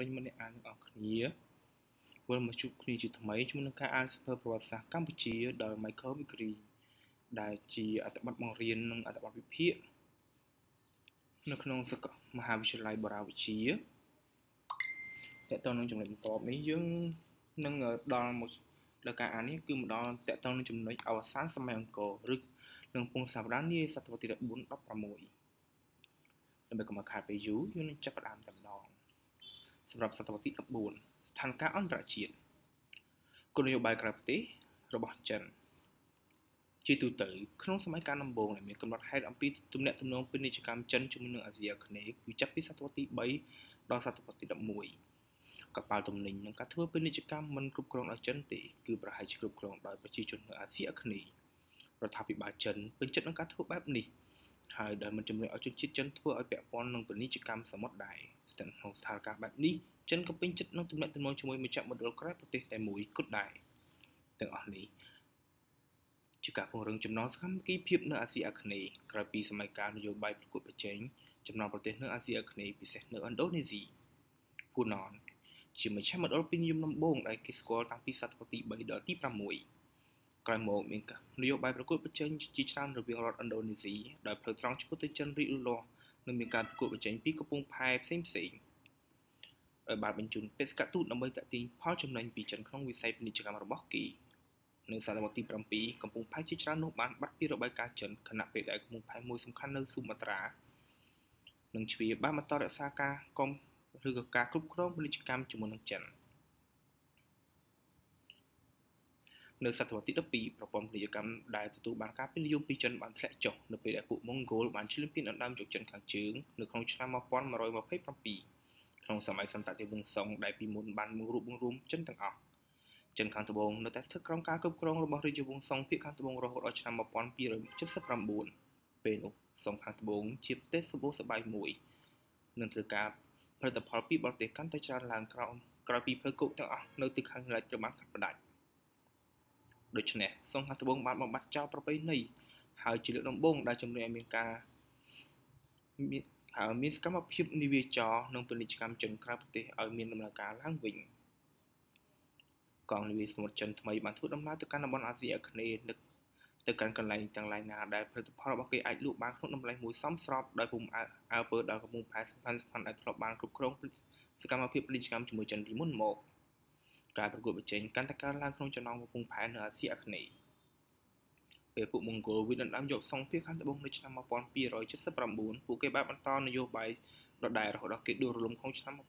ពេញមុនអ្នកអានទាំងអស់គ្នាវិលមកជួបគ្នាជាថ្មីជាមួយនឹងការអានសៀវភៅប្រវត្តិសាស្ត្រកម្ពុជា ដោយ Michael Vickery ដែលជាអត្ថបទបង្រៀននិងអត្ថបទវិភាគនៅក្នុងសាកលមហាវិទ្យាល័យបរាវិជាតកតនឹងចំណុចបន្ទាប់នេះយើងនឹងដល់មកលើការអាននេះគឺមកដល់តកតនឹងចំណុចអវសានសម័យអង្គរឬនឹងពងសាវរានីសតវត្សទី14 16ដើម្បីកុំឲ្យខាតពេលយូរយើងនឹងចាប់ផ្ដើមតែម្ដងសម្រាប់សតវត្សទី14ស្ថានភាពអន្តរជាតិគោលនយោបាយក្រៅប្រទេសរបស់ចិនជាទូទៅក្នុងសម័យកាលដំបូងដែលមានកំណត់ហេតុអំពីទំនាក់ទំនងពាណិជ្ជកម្មចិនជាមួយនឹងអាស៊ីអាគ្នេយ៍គឺចាប់ពីសតវត្សទី3ដល់សតវត្សទី11កប៉ាល់ទំនិញនិងការធ្វើពាណិជ្ជកម្មមិនគ្រប់គ្រងដោយចិនទេ គឺប្រហែលជាគ្រប់គ្រងដោយប្រជាជននៅអាស៊ីអាគ្នេយ៍រដ្ឋាភិបាលចិនពេញចិត្តនឹងការធ្វើបែបនេះហើយដែលមិនជំរុញឲ្យជនជាតិចិនធ្វើឲ្យពាក់ព័ន្ធនឹងពាណិជ្ជកម្មសមុទ្រដែរស្ថិតក្នុងស្ថានភាពបែបនេះចិនក៏ពេញចិត្តនឹងទំនាក់ទំនងជាមួយមជ្ឈមណ្ឌលក្រៅប្រទេសតែមួយគត់ដែរទាំងអស់នេះជាការពង្រឹងចំណងសកម្មភាពភាពនៅ អាស៊ីអាគ្នេយ៍ក្រោយពីសម័យកាលនយោបាយប្រកួតប្រជែងចំណងប្រទេស នៅអាស៊ីអាគ្នេយ៍ពិសេសនៅឥណ្ឌូនេស៊ីភូណនជាមជ្ឈមណ្ឌលពេញនិយមដំបូងដែលគេស្គាល់តាំងពីសតវត្សទី3ដល់ទី6ក្រោយមកមាននយោបាយប្រកួតប្រជែងជាច្រើនរវាងរដ្ឋឥណ្ឌូនេស៊ីដោយផ្លូវត្រង់ឆ្ពោះទៅចិនរីកលូតលាស់និងមានការប្រកួតប្រជែងពីកំពង់ផែផ្សេងផ្សេងឲ្យបានបញ្ជូនបេសកទូតដើម្បីតាក់ទាញផលចំណេញពីចិនក្នុងវិស័យពាណិជ្ជកម្មរបស់គីនៅសតវត្សទី7កំពង់ផែជាច្រើននោះបានបាត់ពីរបាយការណ៍ចិនខណៈពេលដែលកំពង់ផែមួយសំខាន់នៅស៊ូម៉ាត្រានិងជ្វាបានបន្តរក្សាការគំឬក៏ការគ្រប់គ្រងពាណិជ្ជកម្មជាមួយនឹងចិន។នៅសតវត្សទី12ប្រព័ន្ធពាណិជ្ជកម្មដែលទទួលបានការពេញនិយមពីចិនបានធ្លាក់ចុះនៅពេលដែលពួកម៉ុងហ្គោលបានឈ្លានពានដណ្ដើមយកចិនខាងជើងនៅក្នុងឆ្នាំ1127ក្នុងសម័យសន្តតិវង្សសុងដែលពីមុនបានមករួបបង្រួមចិនទាំងអស់ចិនខាងត្បូងនៅតែស្ថិតក្រោមការគ្រប់គ្រងរបស់រាជវង្សសុងភាគខាងត្បូងរហូតដល់ឆ្នាំ1279ពេលនោះសុងខាងត្បូងជាប្រទេសសម្បូរសប្បាយមួយនឹងធ្វើការផលិតផលពីបរទេសកាន់តែច្រើនឡើងក្រោមក្រោយពីផ្លូវគោកទាំងអស់នៅទីខាងលិចត្រូវបានកាត់ផ្តាច់ដូច្នេះសង្ឃាត្បូងបានបំបត្តិចោលប្រពៃណីហើយជាលើកដំបូងដែលជំរុញឲ្យមានការមានហើយមានសកម្មភាពនិវាចរនិងពាណិជ្ជកម្មចិនក្រៅប្រទេសឲ្យមានដំណើរការឡើងវិញកងនិវាសមុទ្រចិនថ្មីបានធ្វើដំណើរទៅកាន់តំបន់អាស៊ីអាគ្នេយ៍និងទៅកាន់កន្លែងទាំងឡាយណាដែលផលិតផលរបស់គេអាចលក់បានក្នុងតម្លៃមួយសមស្របដោយពុំអើពើដល់កំពុងផែសំខាន់ៗដែលធ្លាប់បានគ្រប់គ្រងសកម្មភាពពាណិជ្ជកម្មជាមួយចិនពីមុនមក។ការប្រកួតប្រជែងកាន់តែកើនឡើងក្នុងចំណោមកំពង់ផែនៅអាស៊ីអាគ្នេយ៍ពេលពួកម៉ុងហ្គោលវាដណ្ដើមយកសង្ឃភាគខាងត្បូងនៅឆ្នាំ1279ពួកគេបានបន្តនយោបាយដដែលរហូតដល់គេដួលរលំក្នុងឆ្នាំ1368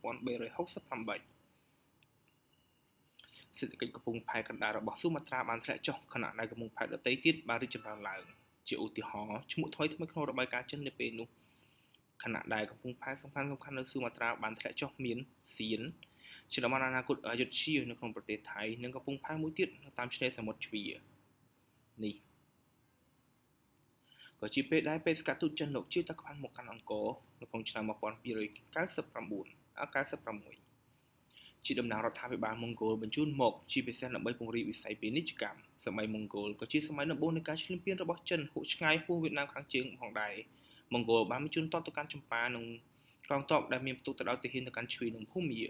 សេដ្ឋកិច្ចកំពង់ផែកណ្ដាលរបស់ស៊ូម៉ាត្រា បានធ្លាក់ចុះខណៈដែលកំពង់ផែដទៃទៀតបានរីកចម្រើនឡើងជាឧទាហរណ៍ឈ្មោះថ្មីថ្មីក្នុងរបាយការណ៍ចិននៅពេលនោះខណៈដែលកំពង់ផែសំខាន់ៗនៅស៊ូម៉ាត្រាបានធ្លាក់ចុះមានសៀនជាតំបន់អនាគតយុទ្ធសាស្ត្រនៅក្នុងប្រទេសថៃនិងកំពុងផាំងមួយទៀតនៅតាមឆ្នេរសមុទ្រជ្វានេះក៏ជាពេលដែលបេសកទូតចិនលោកជាតក្បាន់មកកាន់អង្គរនៅក្នុងឆ្នាំ1299 96ជាតំណាងរដ្ឋាភិបាលម៉ុងហ្គោលបញ្ជូនមកជាពិសេសដើម្បីពង្រីកវិស័យពាណិជ្ជកម្មសម័យម៉ុងហ្គោលក៏ជាសម័យដំបូងនៃការឈ្លានពានរបស់ចិនហូរឆ្ងាយហួសវៀតណាមខាងជើងផងដែរម៉ុងហ្គោលបានបញ្ជូនតបទៅកាន់ចម្ប៉ានិងកងទ័ពដែលមានផ្ទុកទៅដោយទាហានទៅកាន់ឈ្វីនិងភូមា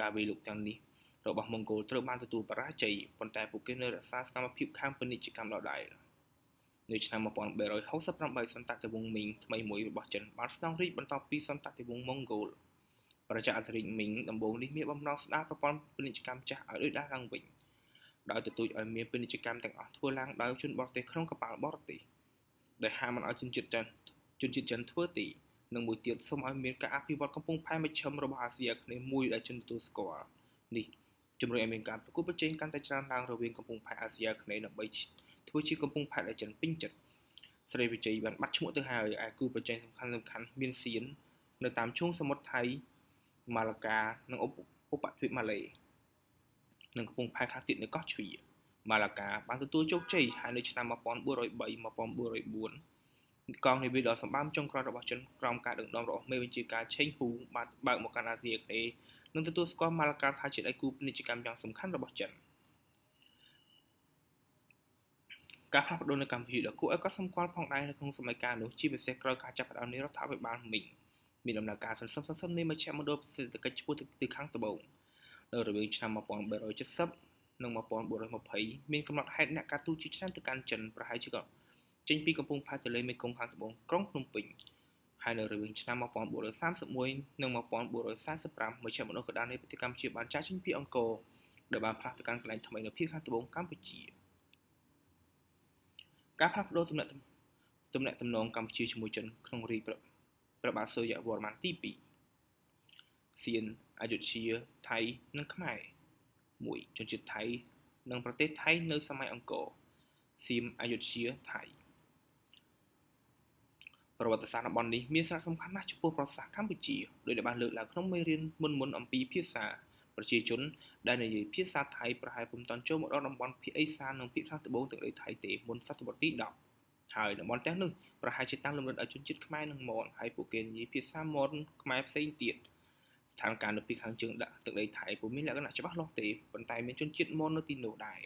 ការវាយលុកទាំងនេះរបស់ម៉ុងហ្គោលត្រូវបានទទួលបរាជ័យប៉ុន្តែពួកគេនៅរក្សាសកម្មភាពខាងពាណិជ្ជកម្មដដែលនៅឆ្នាំ1368សន្តតិវង្សមីងថ្មីមួយរបស់ចិនបានស្នងរាជបន្តពីសន្តតិវង្សម៉ុងហ្គោលប្រជាអធិរាជមីងដំបូងនេះមានបំណងស្ដារប្រព័ន្ធពាណិជ្ជកម្មចាស់ឲ្យដូចដើរឡើងវិញដោយទទូចឲ្យមានពាណិជ្ជកម្មទាំងអស់ធ្វើឡើងដោយជនបរទេសក្នុងកប៉ាល់បរទេសដែលហាមមិនឲ្យជនជាតិចិនជនជាតិចិនធ្វើទី។និងមួយទៀតសូមឲ្យមានការអភិវឌ្ឍកំពង់ផែមជ្ឈិមរបស់អាស៊ីអាគ្នេយ៍មួយដែលជនទទួលស្គាល់នេះជំរុញឲ្យមានការប្រកួតប្រជែងកាន់តែច្រើនឡើងរវាងកំពង់ផែអាស៊ីអាគ្នេយ៍ដើម្បីធ្វើជាកំពង់ផែដែលចិនពេញចិត្តស្រីវិជ័យបានបាត់ឈ្មោះទៅហើយឯគូប្រជែងសំខាន់សំខាន់មានសៀននៅតាមឈូងសមុទ្រថៃម៉ាឡាកានិងឧបឧបទ្វីបម៉ាឡេនិងកំពង់ផែខាងទៀតនៅកោះជ្រាម៉ាឡាកា បានទទួលជោគជ័យហើយនៅឆ្នាំ1903 1904កងនាវាដ៏សម្បើមចុងក្រោយរបស់ចិនក្រោមការដឹកនាំរបស់មេបញ្ជាការឆេងហ៊ូបានបើកមកកាន់អាស៊ីអាគ្នេយ៍និងទទួលស្គាល់ម៉ាឡាកាថាជាដៃគូពាណិជ្ជកម្មយ៉ាងសំខាន់របស់ចិនការផ្លាស់ប្ដូរនៅកម្ពុជាដ៏គួរឲ្យកត់សម្គាល់ផងដែរនៅក្នុងសម័យកាលនោះជាពិសេសក្រោយការចាប់ផ្ដើមនៃរដ្ឋាភិបាលមីងមានដំណើរការសន្សំសន្សំនៃមជ្ឈមណ្ឌលសេដ្ឋកិច្ចឈ្មោះទិសខាងត្បូងនៅរវាងឆ្នាំ1370និង1420មានកំណត់ហេតុអ្នកការទូតជាច្រើនទៅកាន់ចិនប្រហែលជាក៏ចេញពីកំពង់ផែទន្លេមេគង្គខាងត្បូងក្រុងភ្នំពេញហើយនៅរវាងឆ្នាំ1931និង1945មជ្ឈមណ្ឌលកណ្ដាលនៃប្រទេសកម្ពុជាបានចាក់ចេញពីអង្គរដែលបានផ្លាស់ទៅកាន់កន្លែងថ្មីនៅភាគខាងត្បូងកម្ពុជាការផ្លាស់ប្ដូរទំនាក់ទំនាក់ទំនងកម្ពុជាជាមួយចិនក្នុងរាជព្រះបាទសូរ្យវរ្ម័នទី2សៀនអយុធ្យាថៃនិងខ្មែរ1ជនជាតិថៃនិងប្រទេសថៃនៅសម័យអង្គរសៀមអយុធ្យាថៃ2ប្រវត្តិសាស្ត្រតំបន់នេះមានសារៈសំខាន់ណាស់ចំពោះប្រវត្តិសាស្ត្រកម្ពុជាដោយដែលបានលើកឡើងក្នុងមេរៀនមុនមុនអំពីភាសាប្រជាជន ដែលនិយាយភាសាថៃប្រហែលពុំតាន់ចូលមកដល់តំបន់ភាគឦសាននិងភាគខាងត្បូងទាំងដីថៃទេមុនសតវត្សទី10ហើយតំបន់ទាំងនោះប្រហែលជាតាំងលំនៅឲ្យជនជាតិខ្មែរនិងមនហើយពួកគេនិយាយភាសាមនខ្មែរផ្សេងទៀតស្ថានភាពនៅពីខាងជើងដាក់ទឹកដីថៃពុំមានលក្ខណៈច្បាស់លាស់ទេប៉ុន្តែមានជនជាតិមននៅទីនោះដែរ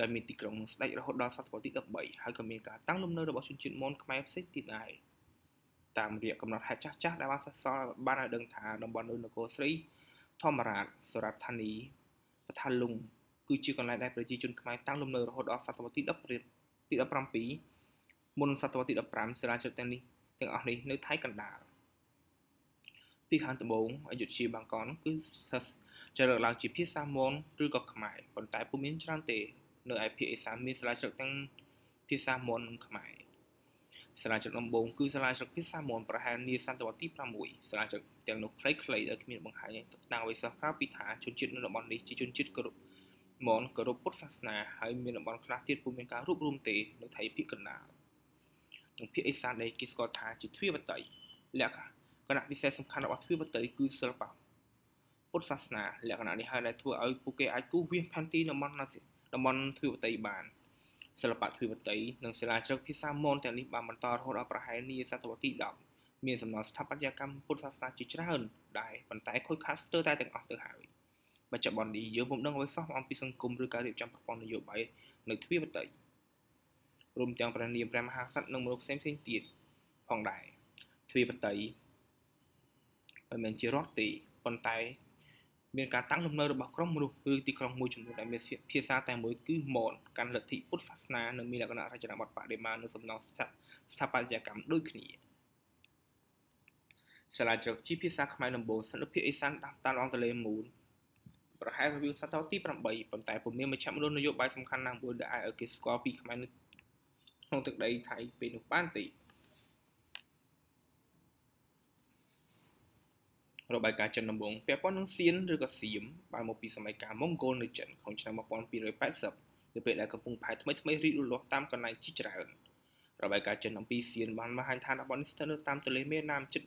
ដែលមានទីក្រុងស្ដេចរហូតដល់សតវត្សទី13ហើយក៏មានការតាំងលំនៅរបស់ជនជាតិមនខ្មែរផ្សេងទៀតដែរតាមរយៈកំណត់ហេតុចាស់ចាស់ដែលបានសសល់បានឲ្យដឹងថាតំបន់នោះនគរស្រីធម្មរាជសូរ៉ាត់ធានីបឋលុងគឺជាកន្លែងដែលប្រជាជនខ្មែរតាំងលំនៅរហូតដល់សតវត្សទី10ទី17មុនសតវត្សទី15សិលាចារឹកទាំងនេះទាំងអស់នេះនៅថៃកណ្ដាលពីខាងត្បូងអយុធ្យាបាងកនគឺចារឹកឡើងជាភាសាមនឬក៏ខ្មែរប៉ុន្តែពុំមានច្រើនទេ នៅឯភាគឦសានមានសិលាចារឹកទាំងភាសាមននិងខ្មែរសាលាជ្រឹកដំបូងគឺសាលាជ្រឹកភាសាមនប្រហែលនាសតវត្សទី6សាលាជ្រឹកទាំងនោះខ្លីៗដែលគ្មានបង្ហាញតាំងអ្វីសោះក្រៅពីថាជនជាតិនៅតំបន់នេះជាជនជាតិគោរពមនគោរពពុទ្ធសាសនាហើយមានតំបន់ខ្លះទៀតពុំមានការរួបរวมទេនៅថៃភាគកណ្ដាលនិងភាគអេសាននេះគេស្គាល់ថាជាទ្វាបតីលក្ខណៈពិសេសសំខាន់របស់ទ្វាបតីគឺសិល្បៈពុទ្ធសាសនាលក្ខណៈនេះហើយដែលធ្វើឲ្យពួកគេអាចគូសវាសផែនទីតំបន់តំបន់ទ្វាបតីបាន។សិល្បៈទ្វីបតីនិងសិលាជ្រកភាសាមនទាំងនេះបានបន្តរហូតដល់ប្រហែលនាសតវត្សទី10មានសំណង់ស្ថាបត្យកម្មពុទ្ធសាសនាជាច្រើនដែរប៉ុន្តែខូចខាតស្ទើរតែទាំងអស់ទៅហើយបច្ចុប្បន្ននេះយើងពុំដឹងអ្វីសោះអំពីសង្គមឬការរៀបចំប្រព័ន្ធនយោបាយនៅទ្វីបតីរួមទាំងព្រះនាមព្រះមហាក្សត្រនិងមនុស្សផ្សេងៗទៀតផងដែរទ្វីបតីមិនមែនជារដ្ឋទេប៉ុន្តែមានការតាំងលំនៅរបស់ក្រុមមនុស្សឬទីក្រុងមួយចំនួនដែលមានភាសាតែមួយគឺម៉នកាន់លទ្ធិពុទ្ធសាសនានិងមានលក្ខណៈរចនាបថបដិមានិងសំណង់ស្ថាបត្យកម្មដូចគ្នាសាលាជ្រកជាភាសាខ្មែរដំបូងសន្តិភាពអេសានតាមឡងទន្លេមូលប្រហែលរវាងសតវត្សទី8ប៉ុន្តែពុំមានមជ្ឈមណ្ឌលនយោបាយសំខាន់ណាមួយដែលអាចឲ្យគេស្គាល់ពីខ្មែរនៅក្នុងទឹកដីថៃពេលនោះបានទេ។របាយការណ៍ចិនដំបូងពាក់ព័ន្ធនឹងសៀនឬក៏សៀមបានមកពីសម័យកាលម៉ុងហ្គោលនៅចិនក្នុងឆ្នាំ1280នៅពេលដែលកំពង់ផែថ្មីថ្មីរីកលូតលាស់តាមកន្លែងជាច្រើនរបាយការណ៍ចិនអំពីសៀនបានបង្ហាញថាតំបន់នេះស្ថិតនៅតាមទន្លេមេណាមជិត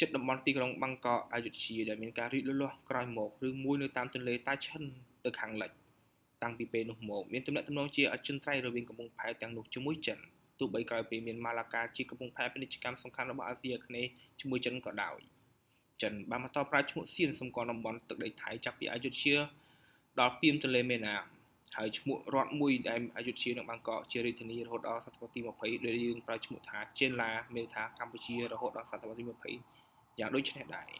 ជិតតំបន់ទីក្រុងបាងកកអយុធ្យាដែលមានការរីកលូតលាស់ក្រោយមកឬមួយនៅតាម ទន្លេតាឈិនទៅខាងលិចតាំងពីពេលនោះមកមានទំនាក់ទំនងជាអចិន្ត្រៃយ៍រវាងកំពង់ផែទាំងនោះជាមួយចិនទោះបីក្រោយពេលមានម៉ាឡាកាជាកំពង់ផែពាណិជ្ជកម្មសំខាន់របស់អាស៊ីអាគ្នេយ៍ជាមួយចិនក៏ដោយ។ចិនបានបន្តប្រើឈ្មោះសៀនសម្គាល់តំបន់ទឹកដីថៃចាប់ពីអយុធ្យាដល់ពីមទន្លេមេណាហើយឈ្មោះរដ្ឋមួយដែលអយុធ្យានិងបាងកកជារាជធានីរហូតដល់សតវត្សរ៍ទី20ដែលយើងប្រើឈ្មោះថាចេនឡាមានថាកម្ពុជារហូតដល់សតវត្សរ៍ទី20យ៉ាងដូចនេះដែរ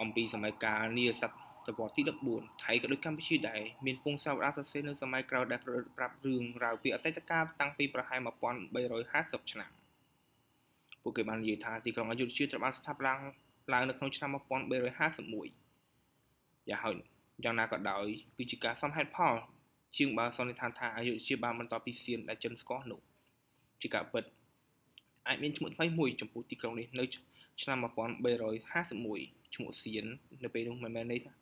អំពីសម័យកាលនាសតវត្សរ៍ទី14ថៃក៏ដូចកម្ពុជាដែរមានពងសាវតាសរសេរនៅសម័យក្រោយដែលប្រប្រាប់រឿងរ៉ាវពីអតីតកាលតាំងពីប្រហែល1350ឆ្នាំ។ពួកគេបាននិយាយថាទីក្រុងអយុធជាត្រូវបានស្ថាបឡើងឡើងនៅក្នុងឆ្នាំ1351យ៉ាងហោចយ៉ាងណាក៏ដោយគឺជាការសំហេតុផលជាងបានសន្និដ្ឋានថាអយុធជាបានបន្តពីសៀមដែលចិនស្គាល់នោះជាការពិតអាចមានឈ្មោះថ្មីមួយចំពោះទីក្រុងនេះនៅឆ្នាំ1351ឈ្មោះសៀននៅពេលនោះមិនមែនន័យថា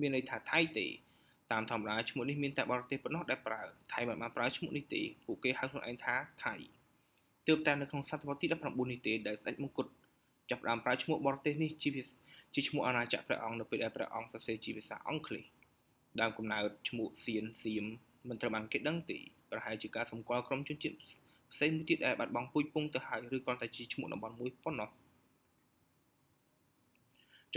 មានន័យថាថៃទេតាមធម្មតាឈ្មោះនេះមានតែបរទេសប៉ុណ្ណោះដែលប្រើថៃមិនបានប្រើឈ្មោះនេះទេពួកគេហៅខ្លួនឯងថាថៃទើបតែនៅក្នុងសតវត្សទី19នេះទេដែលស្ដេចមង្គតចាប់ផ្ដើមប្រើឈ្មោះបរទេសនេះជាជាឈ្មោះអាណាចក្រព្រះអង្គនៅពេលដែលព្រះអង្គសរសេរជាភាសាអង់គ្លេសដើមកំណើតឈ្មោះសៀនសៀមមិនត្រូវបានគេដឹងទេប្រហែលជាការសម្គាល់ក្រុមជនជាតិផ្សេងមួយទៀតដែលបាត់បង់ពូជពងទៅហើយឬគ្រាន់តែជាឈ្មោះតំបន់មួយប៉ុណ្ណោះ។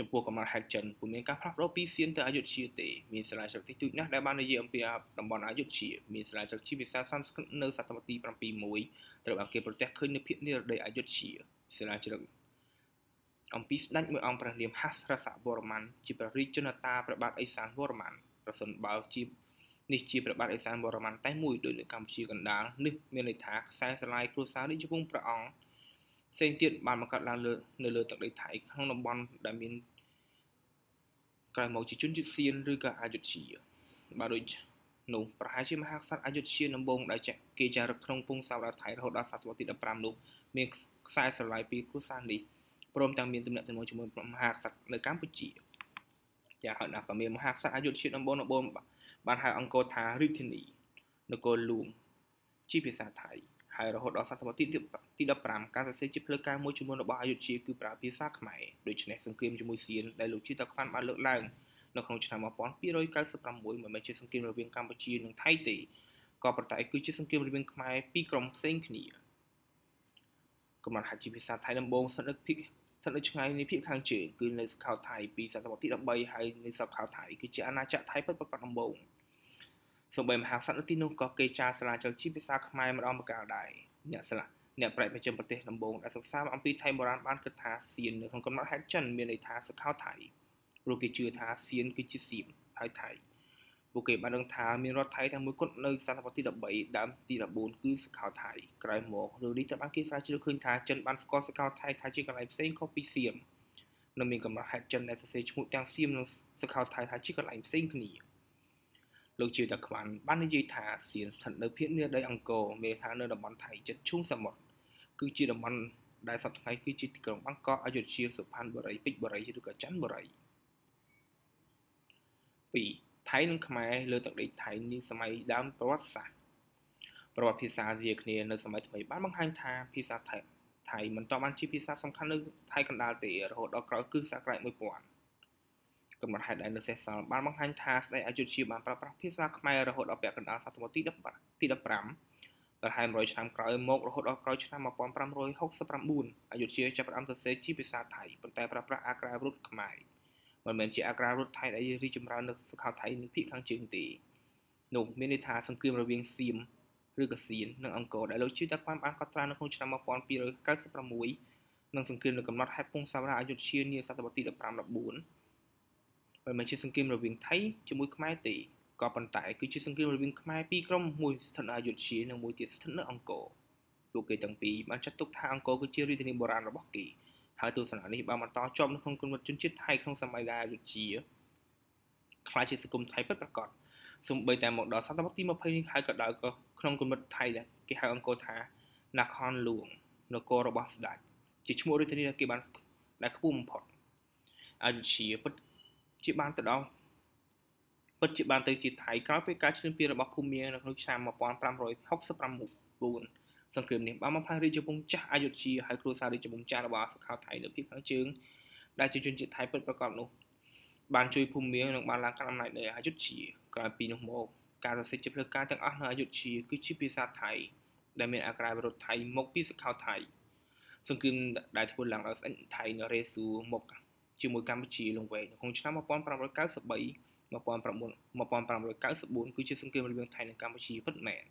ចំពោះកំណត់ហេតុចិនពុំមានការផ្លាស់ប្ដូរពីសៀមទៅអយុធ្យាទេមានសាលាចក្រតិចទូចណាស់ដែលបាននិយាយអំពីតំបន់អយុធ្យាមានសាលាចក្រជាភាសាសំស្ក្រឹតនៅសតវត្សទី71ត្រូវបានគេប្រទះឃើញនៅភូមិនិរដីអយុធ្យាសាលាចក្រអំពីស្ដេចមួយអង្គព្រះនាមហស្រសវរ្ម័នជាព្រះរាជជនតាព្រះបាទអេសានវរ្ម័នប្រសិនបើជានេះជាព្រះបាទអេសានវរ្ម័នតែមួយដោយនៅកម្ពុជាកណ្ដាលនេះមានន័យថាខ្សែស្រឡាយគ្រួសារនេះជាពងព្រះអង្គផ្សេងទៀតបានបង្កើតឡើងលើនៅលើទឹកដីថៃក្នុងតំបន់ដែលមានក្រៅមកជាជនជាតិសៀនឬក៏អយុធ្យាបាទដូចនោះប្រហែលជាមហាក្សត្រអយុធ្យាដំបូងដែលគេចារឹកក្នុងពងសាវរថៃរហូតដល់សតវត្សរ៍ទី15នោះមានខ្សែស្រឡាយពីគ្រួសារនេះព្រមទាំងមានទំនាក់ទំនងជាមួយមហាក្សត្រនៅកម្ពុជាយ៉ាងហោចណាស់ក៏មានមហាក្សត្រអយុធ្យាដំបូងដំបូងបានហៅអង្គរថារាជធានីនគរលួងជាភាសាថៃហើយរហូតដល់សតវត្សទីទី15ការសរសេរជាផ្លូវការមួយចំនួនរបស់អយុធ្យាគឺប្រើភាសាខ្មែរដូច្នេះសង្គ្រាមជាមួយសៀនដែលលោកជាតាខ្វាន់បានលើកឡើងនៅក្នុងឆ្នាំ1296មិនមែនជាសង្គ្រាមរវាងកម្ពុជានិងថៃទេក៏ប៉ុន្តែគឺជាសង្គ្រាមរវាងខ្មែរពីរក្រុមផ្សេងគ្នាកំណត់ហាជីភាសាថៃដំបូងស្ថិតនៅភាគស្ថិតនៅឆ្ងាយនៃភាគខាងជើងគឺនៅសកលថៃពីសតវត្សទី13ហើយនៅសកលថៃគឺជាអាណាចក្រថៃពិតប្រាកដដំបូង។សូម្បីមហាក្សត្រនៅទីនោះក៏គេចារសាលាចលជីភាសាខ្មែរម្ដងម្កាលដែរអ្នកស្លាក់អ្នកប្រាជ្ញប្រជាប្រទេសដំបូងដែលសិក្សាអំពីថៃបុរាណបានគិតថាសៀននៅក្នុងកំណត់ហេតុចិនមានន័យថាសខោថៃព្រោះគេជឿថាសៀនគឺជាសៀមហើយថៃពួកគេបានដឹងថាមានរដ្ឋថៃទាំងមួយគត់នៅសតវត្សទី13ដើមទី14គឺសកលថៃក្រោយមករឿងនេះត្រូវបានគេស្រាវជ្រាវឃើញថាចិនបានស្គាល់សកលថៃថាជាកន្លែងផ្សេងខុសពីសៀមនៅមានកំណត់ហេតុចិនដែលសរសេរឈ្មោះទាំងសៀមនិងសកលថៃថាជាកន្លែងផ្សេងគ្នាលោកជាតាខ្វាន់បាននិយាយថាសៀនស្ថិតនៅភូមិនេះដីអង្គរមេថានៅតំបន់ថៃជិតឈូងសមុទ្រគឺជាតំបន់ដែលសប្តាហ៍ថ្ងៃគឺជាទីក្រុងបាងកកអយុធ្យាសុផាន់បុរីពេជ្របុរីឬក៏ច័ន្ទបុរី2ថៃនិងខ្មែរ លើទឹកដីថៃនាសម័យដើមប្រវត្តិសាស្ត្រប្រវត្តិភាសាវាគ្នានៅសម័យថ្មីបានបង្ហាញថាភាសាថៃថៃមិនតបបានជាភាសាសំខាន់នៅថៃកណ្ដាលទេរហូតដល់ក្រោយគ្រិស្តសករាជ1000កំណត់ហេតុដែលនៅសេសសល់បានបង្ហាញថាស្ដេចអយុធ្យាបានប្រើប្រាស់ភាសាខ្មែររហូតដល់ពាក់កណ្ដាលសតវត្សទី15ទី15ដល់ហើយ100ឆ្នាំក្រោយមករហូតដល់ក្រោយឆ្នាំ1569អយុធ្យាចាប់ផ្ដើមសរសេរជាភាសាថៃប៉ុន្តែប្រើប្រាស់អក្សររត់ខ្មែរមិនមែនជាអក្សររត់ថៃដែលរីចម្រើននៅសុខាថៃនៅភាគខាងជើងទេនោះមានន័យថាសង្គ្រាមរវាងសៀមឬក៏សៀននិងអង្គរដែលលោកជឿតាប៉ាន់បានកត់ត្រានៅក្នុងឆ្នាំ1296និងសង្គ្រាមនៅកំណត់ហេតុពងសាវរាអយុធ្យានាសតវត្សទី15 14មិនមែនជាសង្គ្រាមរវាងថៃជាមួយខ្មែរទេក៏ប៉ុន្តែគឺជាសង្គ្រាមរវាងខ្មែរពីរក្រុមមួយស្ថិតនៅអយុធ្យានិងមួយទៀតស្ថិតនៅអង្គរពួកគេទាំងពីរបានចាត់ទុកថាអង្គរគឺជារាជធានីបុរាណរបស់គេហើយទស្សនៈនេះបានបន្តជាប់នៅក្នុងគុណវត្តជនជាតិថៃក្នុងសម័យកាលអយុធ្យាខ្ល้ายជាសង្គមថៃពិតប្រាកដសូម្បីតែមកដល់សតវត្សទី20នេះហើយក៏ដល់ក៏ក្នុងគុណវត្តថៃដែរគេហៅអង្គរថានគរលួងនគររបស់ស្ដេចជាឈ្មោះរាជធានីដែលគេបានដែលខ្ពស់បំផុតអយុធ្យាពិតជាបានទៅដល់ពិតជាបានទៅជាថៃក្រោយពេលការឈ្លានពានរបស់ភូមានៅក្នុងឆ្នាំ1569សង្គ្រាមនេះបានបំផ្លាញរាជវង្សចាស់អយុធ្យាហើយគ្រួសាររាជវង្សចាស់របស់អសកខោថៃនៅភាគខាងជើងដែលជាជនជាតិថៃពិតប្រាកដនោះ បានជួយភូមានិងបានឡើងកាន់អំណាចនៅអយុធ្យាក្រោយពីនោះមកការសរសេរជាផ្លូវការទាំងអស់នៅអយុធ្យាគឺជាភាសាថៃដែលមានអាក្រែវិរុទ្ធថៃមកពីសកលថៃសង្គ្រាមដែលធ្វើឡើងដោយស្ដេចថៃនរេសួរមកជាមួយកម្ពុជាឡើងវិញក្នុងឆ្នាំ1993 1994គឺជាសង្គ្រាមរវាងថៃនិងកម្ពុជាពិតមែន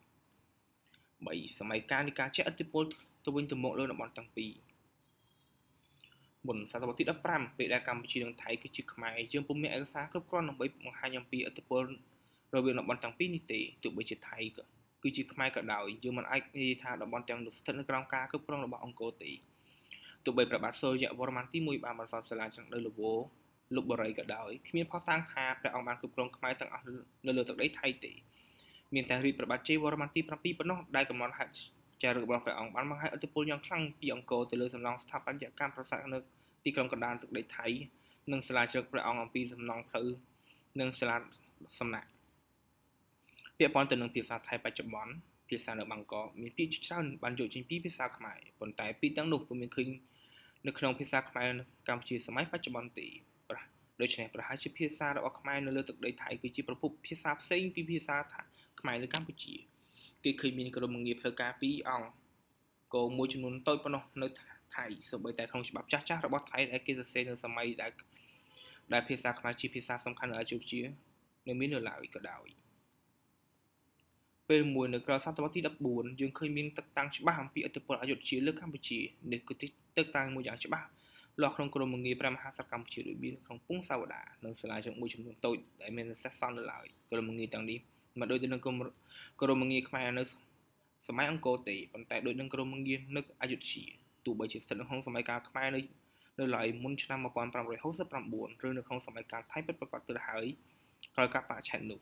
3សម័យកាលនៃការជះឥទ្ធិពលទៅវិញទៅមកលើតំបន់ទាំងពីរមុនសតវត្សទី15ពេលដែលកម្ពុជានិងថៃគឺជាខ្មែរយើងពុំមានឯកសារគ្រប់គ្រាន់ដើម្បីបង្ហាញអំពីឥទ្ធិពលរវាងតំបន់ទាំងពីរនេះទេទោះបីជាថៃក៏គឺជាខ្មែរក៏ដោយយើងមិនអាចនិយាយថាតំបន់ទាំងនោះស្ថិតនៅក្រោមការគ្រប់គ្រងរបស់អង្គរទេទោះបីព្រះបាទសូរ្យវរ្ម័នទី1បានបន្សល់សាលាឆាំងដីលវលុបបុរីក៏ដោយគ្មានផុសតាំងថាព្រះអង្គបានគ្រប់គ្រងខ្មែរទាំងអស់នៅលើទឹកដីថៃទេមានតែរាជព្រះបាទជ័យវរ្ម័នទី7ប៉ុណ្ណោះដែលកំណត់ហត្ថចារឹករបស់ព្រះអង្គបានមកឲ្យឥទ្ធិពលយ៉ាងខ្លាំងពីអង្គរទៅលើសំណង់ស្ថាបត្យកម្មប្រាសាទនៅទីក្រុងកណ្ដាលទឹកដីថៃនិងសាលាជ្រឹកព្រះអង្គអំពីសំណង់ផ្លូវនិងសាលាសំណាក់ពាក្យប៉ុនទៅនឹងភាសាថៃបច្ចុប្បន្នភាសានៅបង្កមានពាក្យច្រើនបានយកចេញពីភាសាខ្មែរប៉ុន្តែពាក្យទាំងនោះពុំមានឃើញនៅក្នុងភាសាខ្មែរនៅកម្ពុជាសម័យបច្ចុប្បន្នទីបាទដូច្នេះប្រហែលជាភាសារបស់ខ្មែរនៅលើទឹកដីថៃគឺជាប្រភពភាសាផ្សេងពីភាសាថាខ្មែរនៅកម្ពុជាគេឃើញមានក្រុមងារផ្លូវការ2អង្គក៏មួយចំនួនតូចប៉ុណ្ណោះនៅថៃសូម្បីតែក្នុងច្បាប់ចាស់ចាស់របស់ថៃដែលគេសរសេរនៅសម័យដែលដែលភាសាខ្មែរជាភាសាសំខាន់នៅអាយុជានៅមាននៅឡើយក៏ដោយពេលមួយនៅក្រៅសតវត្សទី14យើងឃើញមានទឹកតាំងច្បាស់អំពីអធិបតេយ្យអយុធ្យាលើកម្ពុជានេះគឺទឹកតាំងមួយយ៉ាងច្បាស់លាស់ក្នុងក្រមងារព្រះមហាក្សត្រកម្ពុជាដូចមានក្នុងពងសាវតានិងសាលាចុងមួយចំនួនតូចដែលមានសេះសន់នៅឡើយក្រមងារទាំងនេះមិនដូចទៅនឹងក្រមងារខ្មែរនៅសម័យអង្គរទេប៉ុន្តែដូចនឹងក្រមងារនៅអយុធ្យាទោះបីជាស្ថិតនៅក្នុងសម័យកាលខ្មែរនៅនៅឡើយមុនឆ្នាំ1569ឬនៅក្នុងសម័យកាលថៃពិតប្រាកដទៅហើយក្រោយការបច្ឆេទនោះ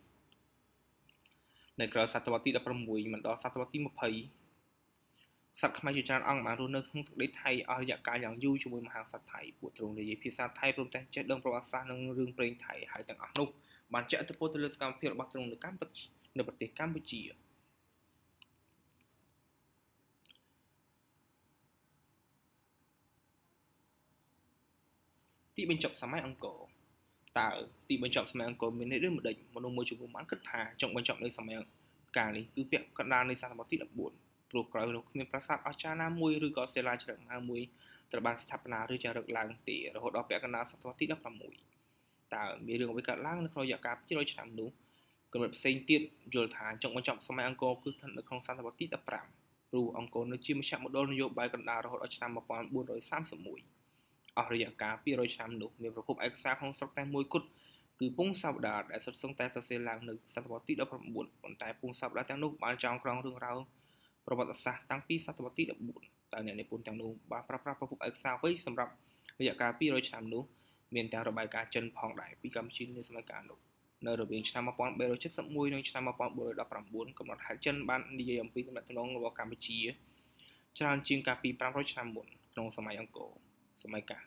នៅក្រៅសតវត្សទី16មិនដល់សតវត្សទី20សត្វខ្មែរជាច្រើនអង្គបានរស់នៅក្នុងទឹកដីថៃអស់រយៈកាលយ៉ាងយូរជាមួយមហាសត្វថៃពួកទ្រង់និយាយភាសាថៃព្រមទាំងចេះដឹងប្រវត្តិសាស្ត្រនិងរឿងព្រេងថៃហើយទាំងអស់នោះបានជះឥទ្ធិពលទៅលើសកម្មភាពរបស់ទ្រង់នៅកម្ពុជានៅប្រទេសកម្ពុជាទីបញ្ចប់សម័យអង្គរតើទីបញ្ចប់សម័យអង្គរមានន័យឬមិនដេចមនុស្សមួយចំនួនបានគិតថាចុងបញ្ចប់នៃសម័យកាលនេះគឺពាក់កណ្ដាលនៃសតវត្សទី14ព្រោះក្រោយនោះគ្មានប្រាសាទអស្ចារ្យណាមួយឬក៏សិលាចារឹកណាមួយត្រូវបានស្ថាបនាឬចារឹកឡើងទេរហូតដល់ពាក់កណ្ដាលសតវត្សទី16តើមានរឿងអ្វីកើតឡើងនៅក្នុងរយៈកាល700ឆ្នាំនោះកម្រិតផ្សេងទៀតយល់ថាចុងបញ្ចប់សម័យអង្គរគឺស្ថិតនៅក្នុងសតវត្សទី15ព្រោះអង្គរនៅជាមជ្ឈមណ្ឌលនយោបាយកណ្ដាលរហូតដល់ឆ្នាំ1431អស់រយៈកាល200ឆ្នាំនោះមានប្រភពឯកសារក្នុងស្រុកតែមួយគត់គឺពងសាវតាដែលសុទ្ធសឹងតែសរសេរឡើងនៅសតវត្សទី19ប៉ុន្តែពងសាវតាទាំងនោះបានចងក្រងរឿងរ៉ាវប្រវត្តិសាស្ត្រតាំងពីសតវត្សទី14តើអ្នកនិពន្ធទាំងនោះបានប្រើប្រាស់ប្រភពឯកសារអ្វីសម្រាប់រយៈកាល200ឆ្នាំនោះមានទាំងរបាយការណ៍ចិនផងដែរពីកម្ពុជានៅសម័យកាលនោះនៅរវាងឆ្នាំ1371និងឆ្នាំ1419កំណត់ហេតុចិនបាននិយាយអំពីទំនាក់ទំនងរបស់កម្ពុជា ច្រើនជាងកាលពី500ឆ្នាំមុនក្នុងសម័យអង្គរសម័យកា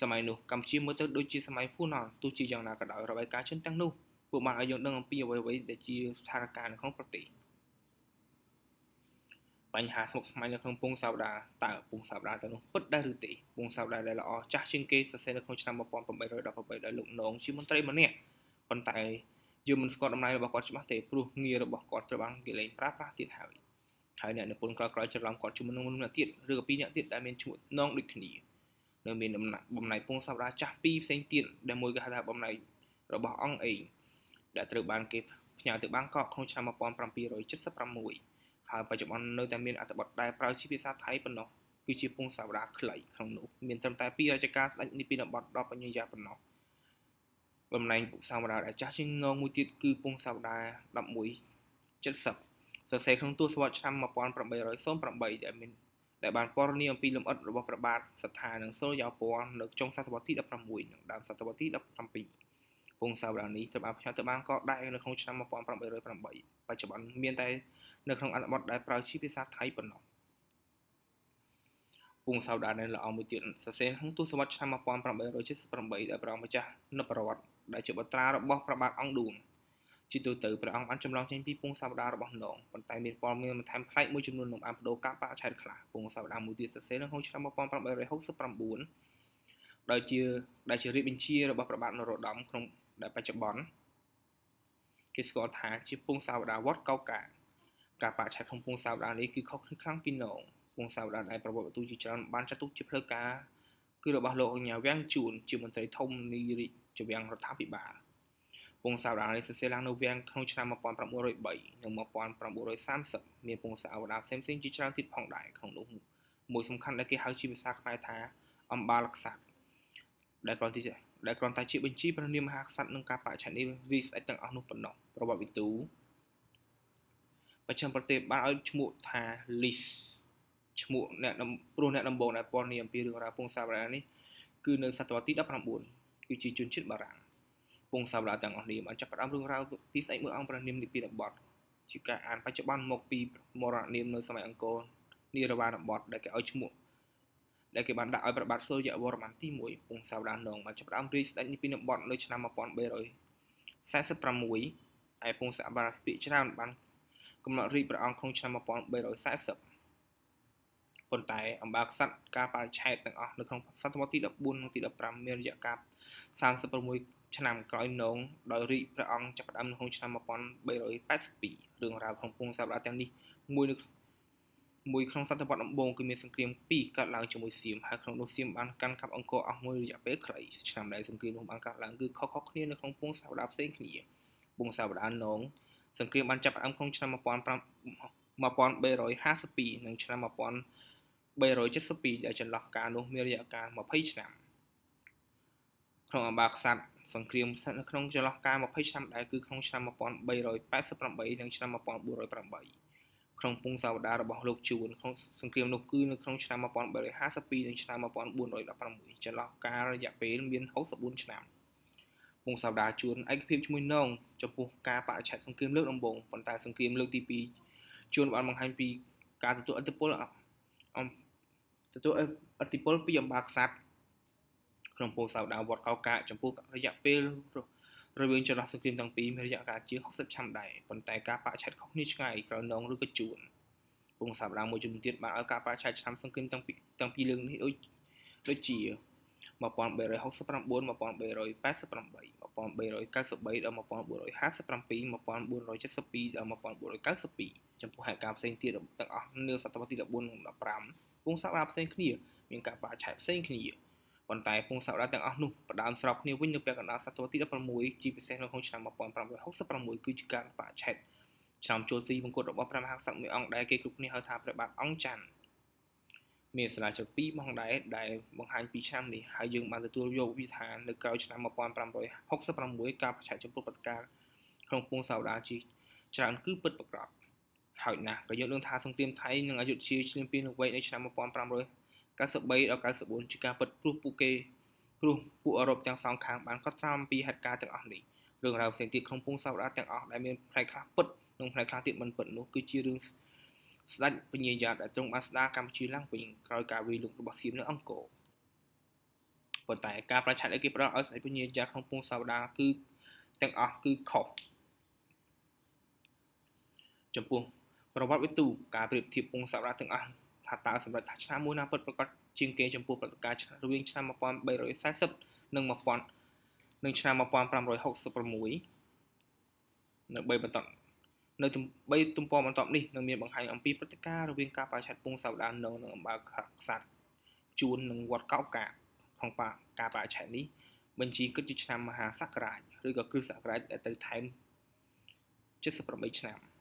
សម័យនោះកម្ពុជាមើលទៅដូចជាសម័យហ្វូណនទោះជាយ៉ាងណាក៏ដោយរបាយការណ៍ជនទាំងនោះពួកបានឲ្យយើងដឹងអំពីអ្វីៗដែលជាស្ថានភាពនៅក្នុងប្រទេសបញ្ហាស្មុគស្មាញនៅក្នុងពងសាវតាតើពងសាវតាទៅនោះពិតដែរឬទេពងសាវតាដែលល្អចាស់ជាងគេសរសេរនៅក្នុងឆ្នាំ1818ដោយលោកនងជាមន្ត្រីម្នាក់ប៉ុន្តែយើងមិនស្គាល់តម្លៃរបស់គាត់ច្បាស់ទេព្រោះងាររបស់គាត់ត្រូវបានគេលែងប្រើប្រាស់ទៀតហើយហើយអ្នកនិពន្ធក្រោយៗច្រឡំគាត់ជាមួយនឹងមនុស្សអ្នកទៀតឬក៏ពីរអ្នកទៀតដែលមានឈ្មោះនងដូចគ្នានៅមានបំណែកពងសាវតាចាស់ពីរផ្សេងទៀតដែលមួយគេហៅថាបំណែករបស់អង្គអេងដែលត្រូវបានគេផ្ញើទៅបាងកកក្នុងឆ្នាំ1776ហើយបច្ចុប្បន្ននៅតែមានអត្ថបទដែលប្រើជាភាសាថៃប៉ុណ្ណោះគឺជាពងសាវតាខ្លីក្នុងនោះ មានត្រឹមតែ2រជ្ជកាលស្ដេចនីពីនបតដល់បញ្ញាយ៉ាប៉ុណ្ណោះបំណែងពុកសាវតាដែលចាស់ជាងងមួយទៀតគឺពងសាវតា1170សរសេរក្នុងទស្សវត្សឆ្នាំ1808ដែលមានដែលបានពណ៌នាអំពីលំអិតរបស់ព្រះបាទសត្ថានិងសូរយោពណ៌នៅចុងសតវត្សទី16និងដើមសតវត្សទី17ពងសាវរានេះត្រូវបានផ្ញើទៅបានកកដែរនៅក្នុងឆ្នាំ1808បច្ចុប្បន្នមានតែនៅក្នុងអត្ថបទដែលប្រើជាភាសាថៃប៉ុណ្ណោះពងសាវរានេះល្អមួយទៀតសរសេរក្នុងទសវត្សឆ្នាំ1878ដោយព្រះអង្គម្ចាស់និពរដ្ឋដែលជាបត្រារបស់ព្រះបាទអង្គឌួងជាទូទៅព្រះអង្គបានចម្លងចេញពីពងសាវតារបស់នងប៉ុន្តែមានព័ត៌មានបន្ថែមផ្លែកមួយចំនួនក្នុងអានបដូកាបាឆែតខ្លះពងសាវតាមួយទៀតសរសេរនៅក្នុងឆ្នាំ1869ដោយជា ដែលជារាជបញ្ជារបស់ព្រះបាទនរោត្តមក្នុងដែលបច្ចុប្បន្នគេស្គាល់ថាជាពងសាវតាវត្តកោកាការបាឆែតក្នុងពងសាវតានេះគឺខុសគ្នាខ្លាំងពីនងពងសាវតាដែលប្រវត្តិបទូជាច្រើនបានចាត់ទុកជាផ្លូវការគឺរបស់លោកអញ្ញាវៀងជួនជាមន្ត្រីធំនៃរាជវាំងរដ្ឋាភិបាលពងសាវតារីសរសេរឡើងនៅវាំងក្នុងឆ្នាំ1903និង1930មានពងសាវតាផ្សេងៗជាច្រើនទៀតផងដែរក្នុងនោះមួយសំខាន់ដែលគេហៅជាភាសាខ្មែរថាអំបាលក្សត្រដែលគ្រាន់តែដែលគ្រាន់តែជាបញ្ជីព្រះនាមមហាក្សត្រនឹងការបច្ឆេនេះវាស្អិចទាំងអស់នោះប៉ុណ្ណោះប្រវត្តិវិទូបច្ចិមប្រទេសបានឲ្យឈ្មោះថា Lis ឈ្មោះអ្នកព្រោះអ្នកដំបងដែលពណ៌នាអំពីរឿងរ៉ាវពងសាវតានេះគឺនៅសតវត្សទី19គឺជាជនជាតិបារាំងពងសាវតាទាំងអស់នេះបានចាប់ផ្ដើមរឿងរ៉ាវពីស្អែកមើលអង្គព្រះនាមនីតិរបត់ជាការអានបច្ចុប្បន្នមកពី មរណនាមនៅសម័យអង្គរនិរវានបត់ដែលគេឲ្យឈ្មោះ ដែលគេបានដាក់ឲ្យប្របាទសូរយវរ្ម័នទី1ពងសាវតានងបានចាប់ផ្ដើមរាជស្ដេចនីតិរបត់នៅឆ្នាំ1346ឯពងសាវតាភាគច្រើនបានកំណត់រាជព្រះអង្គក្នុងឆ្នាំ1340ប៉ុន្តែអំបាក្សត្រការបរិឆេទទាំងអស់នៅក្នុងសតវត្សទី14និងទី15មានរយៈកាល36ឆ្នាំក្រោយនងដោយរីកព្រះអង្គចាប់ផ្ដើមនៅក្នុងឆ្នាំ1382រឿងរ៉ាវក្នុងពងសាបរាទាំងនេះមួយនៅមួយក្នុងសតវត្សដំបូងគឺមានសង្គ្រាម2កើតឡើងជាមួយសៀមហើយក្នុងនោះសៀមបានកាន់កាប់អង្គរអស់មួយរយៈពេលខ្លីឆ្នាំដែលសង្គ្រាមនោះបានកើតឡើងគឺខុសៗគ្នានៅក្នុងពងសាវតាផ្សេងគ្នាពងសាវតានង សង្គ្រាមបានចាប់ផ្ដើមក្នុងឆ្នាំ1352និងឆ្នាំ1372ដែលចន្លោះកាលនោះមានរយៈកាល20ឆ្នាំក្នុងអម្បាខ្សាត់សង្គ្រាមស្ថិតនៅក្នុងចន្លោះកាល20ឆ្នាំដែរគឺក្នុងឆ្នាំ1388និងឆ្នាំ1408ក្នុងពងសាវតារបស់លោក ជួនក្នុងសង្គ្រាមនោះគឺនៅក្នុងឆ្នាំ1352និងឆ្នាំ1416ចន្លោះកាលរយៈពេលមាន64ឆ្នាំពងសាវតាជួនឯកភាពជាមួយនងចំពោះការបរិឆេទសង្គ្រាមលើកដំបូងប៉ុន្តែ សង្គ្រាមលើកទី2ជួនបានបង្ហាញពីការទទួលឥទ្ធិពលអំទទួលឥទ្ធិពលពីអំបាក្សត្រក្នុងពោសៅដាវត្តកោកាចំពោះរយៈពេលរវាងចន្លោះសង្គ្រាមទាំងពីរមានរយៈកាលជា60ឆ្នាំដែរប៉ុន្តែការបកឆ័ត្រខុសនេះឆ្ងាយក្រោយនងឬក៏ជួនពងសាបដាមួយចំនួនទៀតបានឲ្យការបកឆ័ត្រឆ្នាំសង្គ្រាមទាំងពីរទាំងពីរលើកនេះដូចដូចជា1369 1388 1393ដល់1457 1472ដល់1492ចំពោះហេតុការណ៍ផ្សេងទៀតទាំងអស់នៅសតវត្សទី14និង15ពងសាបដាផ្សេងគ្នាមានការបកឆ័ត្រផ្សេងគ្នាប៉ុន្តែពងសាវតាទាំងអស់នោះផ្ដើមស្របគ្នាវិញនៅពាក់កណ្ដាលសតវត្សទី16ជាពិសេសនៅក្នុងឆ្នាំ1566គឺជាការបច្ឆេទឆ្នាំចូលទីបង្គត់របស់ព្រះមហាក្សត្រមួយអង្គដែលគេគ្រប់គ្នាហៅថាព្រះបាទអង្គច័ន្ទមានសាលាចពីរផងដែរដែលបង្ហាញពីឆ្នាំនេះហើយយើងបានទទួលយកវិធាននៅក្រោយឆ្នាំ1566ការបច្ឆេទចំពោះបដការក្នុងពងសាវតាជាច្រើនគឺពិតប្រាកដហើយណាស់ក៏យើងដឹងថាសង្គ្រាមថៃនិងអយុធ្យាឈ្លានពាននៅវ័យនៃឆ្នាំ1500 93ដល់94ជាការពិតព្រោះពួកគេព្រោះពួកអឺរ៉ុបទាំងសងខាងបានកត់ត្រាំពីហេតុការណ៍ទាំងអស់នេះរឿងរ៉ាវផ្សេងទៀតក្នុងពងសាវតាទាំងអស់ដែលមានផ្នែកខ្លះពិតនិងផ្នែកខ្លះទៀតមិនពិតនោះគឺជារឿងស្ដេចបញ្ញាយ៉ាដែលទ្រង់បានស្ដារកម្ពុជាឡើងវិញក្រោយការវាយលុករបស់សៀមនៅអង្គរប៉ុន្តែការប្រឆាំងដែលគេផ្ដល់ឲ្យស្ដេចបញ្ញាយ៉ាក្នុងពងសាវតាគឺទាំងអស់គឺខុសចំពោះប្រវត្តិវិទូការប្រៀបធៀបពងសាវតាទាំងអស់ថាតើសម្រាប់ថាឆ្នាំមួយណាពិតប្រកបជាងគេចំពោះព្រឹត្តិការណ៍រវាងឆ្នាំ1340និង1000និងឆ្នាំ1566នៅ3បន្តនៅ3ទំព័របន្ទាប់នេះនឹងមាន បង្ហាញអំពីព្រឹត្តិការណ៍រវាងការប្រឆាំងពងសាវតានៅនិងអំបៅខ្សាត់ជួននិងវត្តកោបកាក្នុងការប្រឆាំងនេះបញ្ជីគិតជាឆ្នាំមហាសករាជឬក៏គ្រិស្តសករាជដែលត្រូវថែម78ឆ្នាំ។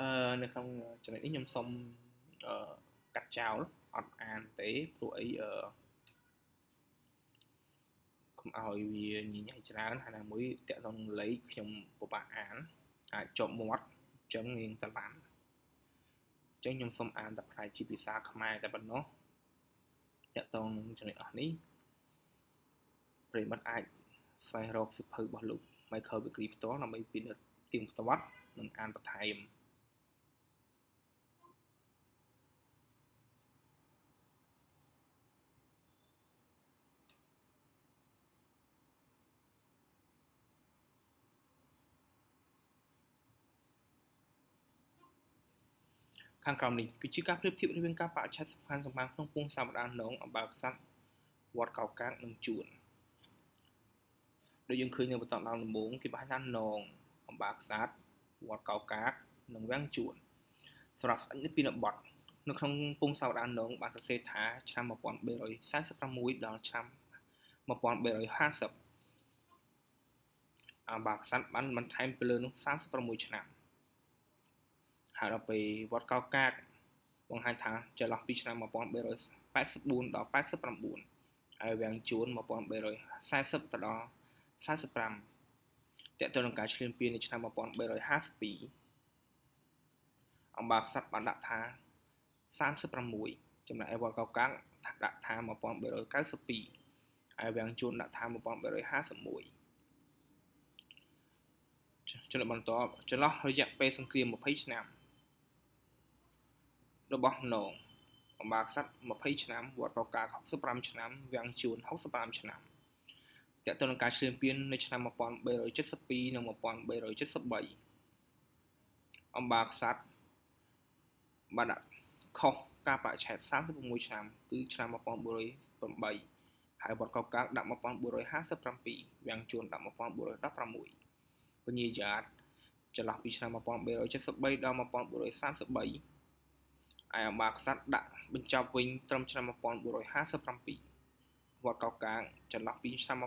អឺនៅក្នុងចំណុចនេះខ្ញុំសូមអឺកាត់ចោលអត់អានទេព្រោះអីអឺកុំឲ្យវាញញៃច្រើនហើយណាមួយតកតងលេខខ្ញុំពិបាកអាន អាចជាប់មាត់អញ្ចឹងងាយតឡាំអញ្ចឹងខ្ញុំសូមអានតែផ្នែកជាភាសាខ្មែរតែប៉ុណ្ណោះតកតងនឹងចំណុចអស់នេះប្រិមត្តអាចស្វែងរកសិភៅរបស់លោក Michael Vickery ផ្ទាល់ដើម្បីពិនិត្យទៀងផ្ទាត់និងអានបន្ថែម។ខាងក្រោមនេះគឺជាការប្រៀបធៀបរវាងការបរិឆេទសំខាន់សំខាន់ក្នុងពងសាមដាននងអំបៅផ្សាត់វត្តកោកាកនិងជួនដូចយើងឃើញនៅបន្តដល់ដំបូងគេបានថានងអំបាផ្សាត់វត្តកោកាកនិងវាំងជួនសម្រាប់ស្អិចនេះពីនបត់ នៅក្នុងពងសាវដានងបានសរសេរថាឆ្នាំ1346ដល់ឆ្នាំ1350អំបាផ្សាត់បានបន្ថែមទៅលើនោះ36ឆ្នាំហើយដល់ពេលវត្តកោកាកបង្ហាញថាចន្លោះពីឆ្នាំ1384ដល់89ហើយវាំងជួន1340ទៅដល់45តើតើនឹងការឈ្លានពាននៅឆ្នាំ1352អង្គបាផ្សັດបានដាក់ថា36ចំណែកឯវត្តកោកាកដាក់ថា1392ហើយវាំងជួនដាក់ថា1351ចំណុចបន្ទាប់ចន្លោះរយៈពេលសង្គ្រាម20ឆ្នាំរបស់ណងម្បាក្សត្រ20ឆ្នាំវត្តបកា65ឆ្នាំ វាំងជួន65ឆ្នាំតើតើនឹងការឈ្លានពាននៅឆ្នាំ1372និង1373អំបាក្សត្របានដាក់ខុសការប្រឆេទ36ឆ្នាំគឺឆ្នាំ1408ហើយវត្តកកាកដាក់1457វាំងជួនដាក់1416ពញាយ៉ាតចន្លោះពីឆ្នាំ1373ដល់1433ឯអម្បាក្សត្រដាក់បញ្ចប់វិញត្រឹមឆ្នាំ1457វត្តកោកាងចន្លោះពីឆ្នាំ1458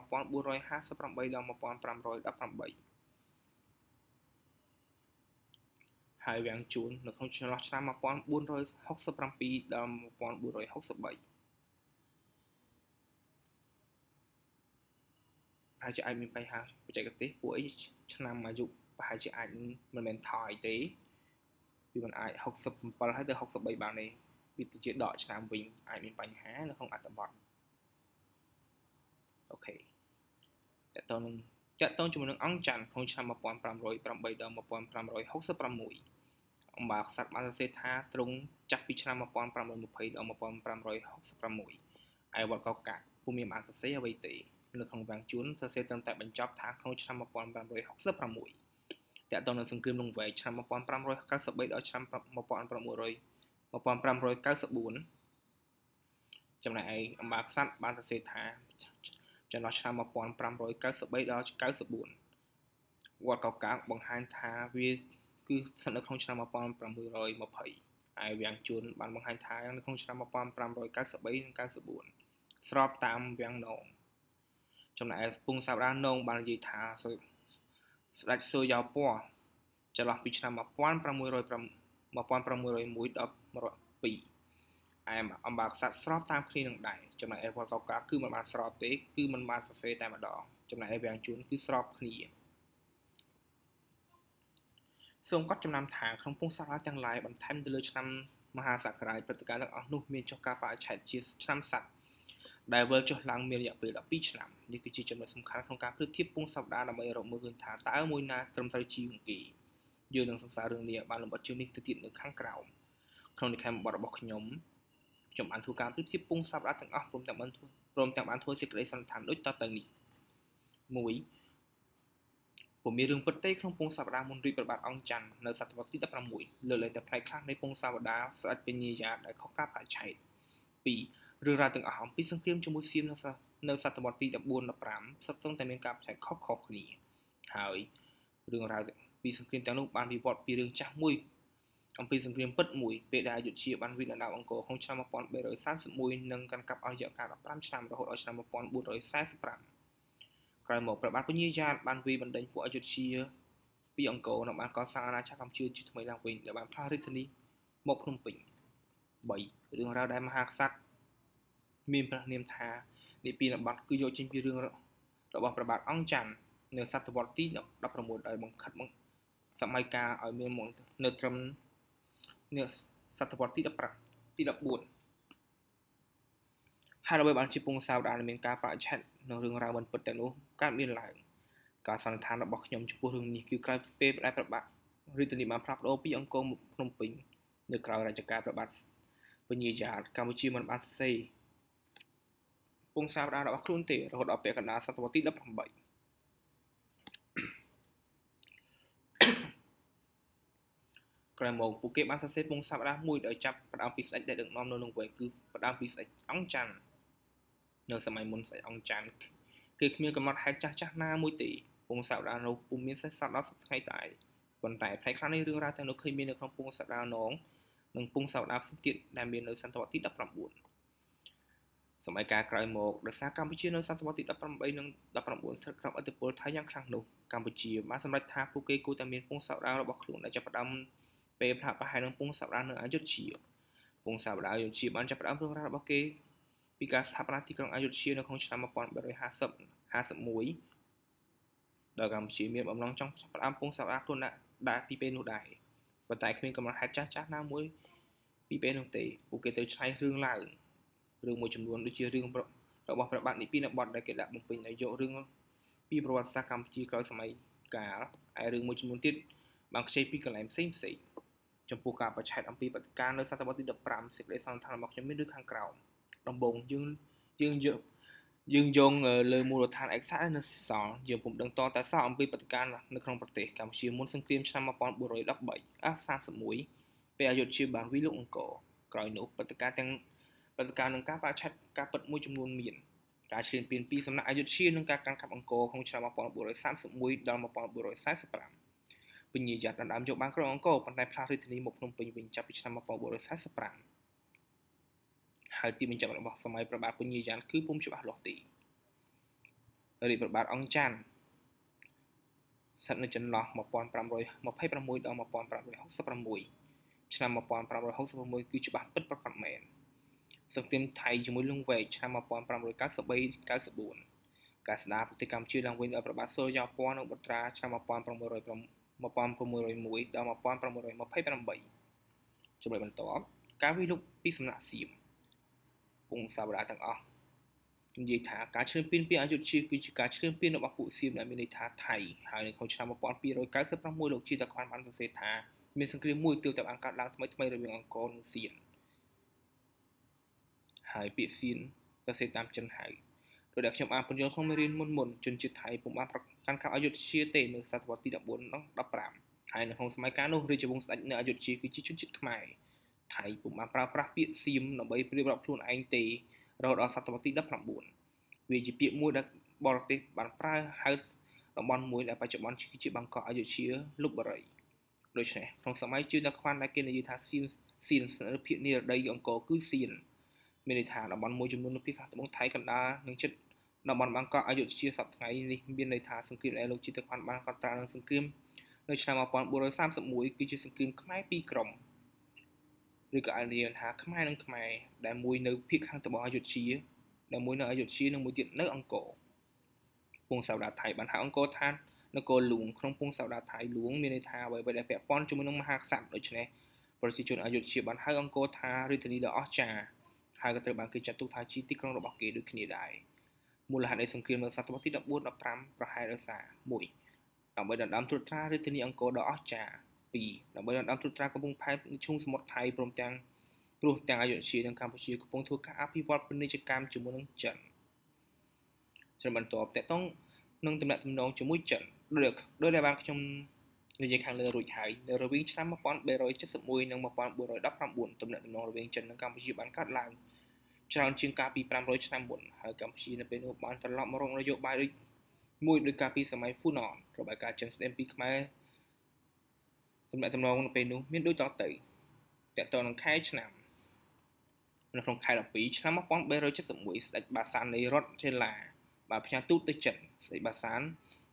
ដល់1518ហើយវាំងជួននៅក្នុងចន្លោះឆ្នាំ1467ដល់1463ហើយជាអាចមានបញ្ហាបច្ចេកទេសពួកអីឆ្នាំអាយុប្រហែលជាអាចមិនមែនថយទេវាមិនអាច67ហើយទៅ63បានទេវាទៅជាដកឆ្នាំវិញអាចមានបញ្ហានៅក្នុងអត្ថបទអូខេតើតើនឹងតកតងជាមួយនឹងអង្គច័ន្ទក្នុងឆ្នាំ1508ដល់1566អង្គបាក្សត្របានសរសេរថាទ្រង់ចាប់ពីឆ្នាំ1520ដល់1566ឯវត្តកកាពុំមានបានសរសេរអ្វីទេនៅក្នុងវាំងជួនសរសេរត្រឹមតែបញ្ចប់ថាក្នុងឆ្នាំ1566តាក់ទងនឹងសង្គ្រាមលង្វែកឆ្នាំ1593ដល់ឆ្នាំ1594ចំណែកឯអម្បាក្សត្របានសរសេរថាចន្លោះឆ្នាំ1593ដល់94វត្តកោកាកបង្ហាញថាវាគឺស្ថិតនៅក្នុងឆ្នាំ1620ហើយវាំងជួនបានបង្ហាញថានៅក្នុងឆ្នាំ1593និង94ស្របតាមវាំងណងចំណែកឯពងសាវរាណងបាននិយាយថាស្ដេចសូយ៉ាវពណ៌ចន្លោះពីឆ្នាំ1601ដល់12ឯអំបាក្សត្រស្របតាមគ្នានឹងដែរចំណែកអេវ៉ាល់កូកាគឺមិនបានស្របទេ គឺមិនបានសរសេរតែម្ដងចំណែកអេវ៉ាងជួនគឺស្របគ្នាសូមកត់ចំណាំថាក្នុងពងសារទាំងឡាយបន្ថែមទៅលើឆ្នាំមហាសក្ការ័យព្រឹត្តិការណ៍ទាំងអស់នោះ មានចុះការបរិច្ឆេទជាឆ្នាំសត្វដែលវិលចុះឡើងមានរយៈពេល12ឆ្នាំនេះគឺជាចំណុចសំខាន់ក្នុងការប្រៀបធៀបពងសព្ទាដើម្បីរកមើលឃើញថាតើមួយណាត្រឹមត្រូវជាងគេយើងនឹងសិក្សារឿងនេះបានលម្អិតជាងនេះទៅទៀតនៅខាងក្រោមក្នុងនិកាយបទរបស់ខ្ញុំខ្ញុំបានធ្វើការប្រៀបធៀបពងសព្ទាទាំងអស់ព្រមទាំងបានធ្វើព្រមទាំងបានធ្វើសេចក្តីសន្និដ្ឋានដូចតទៅនេះ1ពុំមានរឿងពិតទេក្នុងពងសព្ទាមុនរីបប្របាទអង្គច័ន្ទនៅសតវត្សទី16លើកលែងតែផ្នែកខ្លះនៃពងសព្ទាស្ដេចពេញាយាដែលខុសការប្រាច់ឆេត2រឿងរ៉ាវទាំងអស់អំពីសង្គ្រាមជាមួយសៀមនៅសតវត្សទី14 15សុទ្ធសឹងតែមានការប្រឆែកខុសៗគ្នាហើយរឿងរ៉ាវពីសង្គ្រាមទាំងនោះបានវិវត្តពីរឿងចាស់មួយអំពីសង្គ្រាមពិតមួយពេលដែលអយុធ្យាបានវិនិច្ឆ័យអង្គរក្នុងឆ្នាំ1331និងកាន់កាប់អស់រយៈកាល15ឆ្នាំរហូតដល់ឆ្នាំ1445ក្រោយមកព្រះបាទពញាយ៉ាតបានវាយបណ្ដេញពួកអយុធ្យាពីអង្គរនៅបានកសាងអាណាចក្រកម្ពុជាជាថ្មីឡើងវិញដែលបានផ្លាស់រាជធានីមកភ្នំពេញ3រឿងរ៉ាវដែលមហាក្សត្រមានព្រះនាមថានិពានបត្តិគឺយកចេញពីរឿងរបស់ព្រះបាទអង្គច័ន្ទនៅ សតវត្សទី16ដោយបង្ខិតបង្សម័យកាលឲ្យមានមកនៅត្រឹមនៅសតវត្សទី15ទី14ហើយដើម្បីបានជាពងសាវដែលមានការប្រឆិតនៅរឿងរ៉ាវមិនពិតទាំងនោះកើតមានឡើងការសន្និដ្ឋានរបស់ខ្ញុំចំពោះរឿងនេះគឺក្រោយពេលដែលប្របាទរាជធានីបានផ្លាស់ប្ដូរពីអង្គរមកភ្នំពេញនៅក្រៅរជ្ជកាលប្របាទពញាយ៉ាតកម្ពុជាមិនបានសេរីពងសាវតាររបស់ខ្លួនទេរហូតដល់ពាក់កណ្ដាលសតវត្សទី18ក្រោយមកពួកគេបានសរសេរពងសាវតាមួយដោយចាប់ផ្ដើមពីស្ដេចដែលដឹកនាំនៅក្នុងវ័យគឺផ្ដើមពីស្ដេចអង្គច័ន្ទនៅសម័យមុនស្ដេចអង្គច័ន្ទគឺគ្មានកំណត់ហេតុចាស់ចាស់ណាមួយទេពងសាវតានោះពុំមានសេះសត្វដល់សប្ដាហ៍តែប៉ុន្តែផ្នែកខ្លះនៃរឿងរ៉ាវទាំងនោះឃើញមាននៅក្នុងពងសាវតានងនិងពងសាវតាផ្សេងទៀតដែលមាននៅសតវត្សទី19សម័យកាលក្រោយមកដោយសារកម្ពុជានៅសតវត្សទី18និង19ស្ថិតក្រោមឥទ្ធិពលថៃយ៉ាងខ្លាំងនោះកម្ពុជាបានសម្រេចថាពួកគេគួរតែមានពងសាវតាវរបស់ខ្លួនដែលចាប់ផ្ដើមពេលផ្លាក់ប្រហែលនឹងពងសាវតាវនៅអយុធ្យាពងសាវតាវអយុធ្យាបានចាប់ផ្ដើមរឿងរ៉ាវរបស់គេពីការស្ថាបនាទីក្រុងអយុធ្យានៅក្នុងឆ្នាំ1850 51ដោយកម្ពុជាមានបំណងចង់ចាប់ផ្ដើមពងសាវតាវខ្លួនដែរពីពេលនោះដែរប៉ុន្តែគ្មានកំណត់ហេតុចាស់ចាស់ណាមួយពីពេលនោះទេ ពួកគេត្រូវឆ្នៃរឿងឡើងរឿងមួយចំនួនដូចជារឿងរបស់ព្រះបាទនិពានបតដែលគេដាក់បំពេញដោយយករឿងពីប្រវត្តិសាស្ត្រកម្ពុជាក្រោយសម័យកាលឯរឿងមួយចំនួនទៀតបានខ្ចីពីកន្លែងផ្សេងផ្សេងចំពោះការប្រឆេទអំពីបដិការនៅសតវត្សទី15សេចក្តីសន្និដ្ឋានរបស់ខ្ញុំមានដូចខាងក្រោមដំបូងយើងយើងយកយើងយងលើមូលដ្ឋានឯកសារនៅសេសល់យើងពុំដឹងតតសោះអំពីបដិការនៅក្នុងប្រទេសកម្ពុជាមុនសង្គ្រាមឆ្នាំ1413អ31ពេលអយុធ្យាបានវាយលុកអង្គរក្រោយនោះបដិការទាំងព្រឹត្តិការណ៍នឹងការបាក់ឆាត់ការពិតមួយចំនួនមានការឈ្លានពានពីសំណាក់អយុធ្យានិងការកាន់កាប់អង្គរក្នុងឆ្នាំ1931ដល់1945ពញាយ័តដណ្ដើមយកបានក្រុងអង្គរប៉ុន្តែផ្លាស់រាជធានីមកភ្នំពេញវិញចាប់ពីឆ្នាំ1945ហើយទីបញ្ចប់របស់សម័យប្របាទពញាយ័នគឺពុំច្បាស់លាស់ទីរាជប្របាទអង្គច័ន្ទស្ថិតនៅចន្លោះ1526ដល់1566ឆ្នាំ1566គឺច្បាស់ពិតប្រាកដមែនសង្គ្រាមថៃជាមួយលង្វែកឆ្នាំ1593-94ការស្ដារប្រទេសកម្ពុជាឡើងវិញដោយប្របាទសូរិយោពណ៌និងបុត្រាឆ្នាំ1601ដល់1628ចំណុចបន្ទាប់ការវិលុកពីសំណាក់សៀមពងសាវតាទាំងអស់និយាយថាការឈ្លានពានពីអយុធ្យាគឺជាការឈ្លានពានរបស់ពួកសៀមដែលមានន័យថាថៃហើយនៅក្នុងឆ្នាំ1296លោកជាតក្រាន់បានសរសេរថាមានសង្គ្រាមមួយទើបតែបានកើតឡើងថ្មីថ្មីរវាងអង្គរនិងសៀមហើយពាក្យសៀនសរសេរតាមចិនហៅដោយដែលខ្ញុំបានពន្យល់ក្នុងមេរៀនមុនមុនជនជាតិថៃពុំបានប្រកាន់កាប់អយុធ្យាទេនៅសតវត្សទី14ដល់15ហើយនៅក្នុងសម័យកាលនោះរាជវង្សស្ដេចនៅអយុធ្យាគឺជាជនជាតិខ្មែរថៃពុំបានប្រើប្រាស់ពាក្យសៀមដើម្បីប្រៀបរាប់ខ្លួនឯងទេរហូតដល់សតវត្សទី19វាជាពាក្យមួយដែលបរទេសបានប្រើហៅតំបន់មួយដែលបច្ចុប្បន្នគឺជាបង្កក់អយុធ្យាលុបបុរីដូច្នេះក្នុងសម័យជឿដល់ខ្វាន់ដែលគេនិយាយថាសៀនសៀនសរភាកនារដីអង្គរគឺសៀនមានន័យថាតំបន់មួយចំនួននៅពីខាងត្បូងថៃកណ្ដាលនិងជិតតំបន់បាងកកអយុធ្យាសប្តាហ៍នេះមានន័យថាសង្គ្រាមអេឡូជីទៅបានបានកត់ត្រានឹងសង្គ្រាមនៅឆ្នាំ1431គឺជាសង្គ្រាមខ្មែរពីរក្រុមឬក៏អាចនិយាយថាខ្មែរនិងខ្មែរដែលមួយនៅភៀកខាងត្បូងអយុធ្យាដែលមួយនៅអយុធ្យានិងមួយទៀតនៅអង្គរពងសាវតាថៃបានហៅអង្គរថានគរលួងក្នុងពងសាវតាថៃលួងមានន័យថាអ្វីដែលពាក់ព័ន្ធជាមួយនឹងមហាក្សត្រដូច្នេះប្រជាជនអយុធ្យាបានហៅអង្គរថារាជធានីដ៏អស្ចារ្យហើយក៏ត្រូវបានគេចាត់ទុកថាជាទីក្រុងរបស់គេដូចគ្នាដែរមូលហេតុនៃសង្គ្រាមនៅសតវត្សទី14 15ប្រហែលដោយសារ1ដើម្បីដណ្ដើមត្រួតត្រារាជធានីអង្គរដ៏អស្ចារ្យ2ដើម្បីដណ្ដើមត្រួតត្រាកំពង់ផែឈូងសមុទ្រថៃព្រមទាំងព្រោះទាំងអយុធ្យានិងកម្ពុជាកំពុងធ្វើការអភិវឌ្ឍពាណិជ្ជកម្មជាមួយនឹងចិនចំណបន្ទាប់តកតងនឹងតំណែងតំណងជាមួយចិនដូចដោយដែលបានខ្ញុំនិយាយខាងលើរួចហើយនៅរវាងឆ្នាំ1371និង1419តំណែងតំណងរវាងចិននិងកម្ពុជាបានកើតឡើងច្រើនជាងកាលពី500ឆ្នាំមុនហើយកម្ពុជានៅពេលនោះបានត្រឡប់មករងនយោបាយដូចមួយដោយកាលពីសម័យហ្វូណនរបាយការណ៍ចិនស្ដីពីខ្មែរសម្រាប់តំណងនៅពេលនោះមានដូចតទៅតកតនឹងខែឆ្នាំនៅក្នុងខែ12ឆ្នាំ1371ស្ដេចបាសាននៃរដ្ឋចេឡាបានផ្ញើទូតទៅចិនស្ដេចបាសាន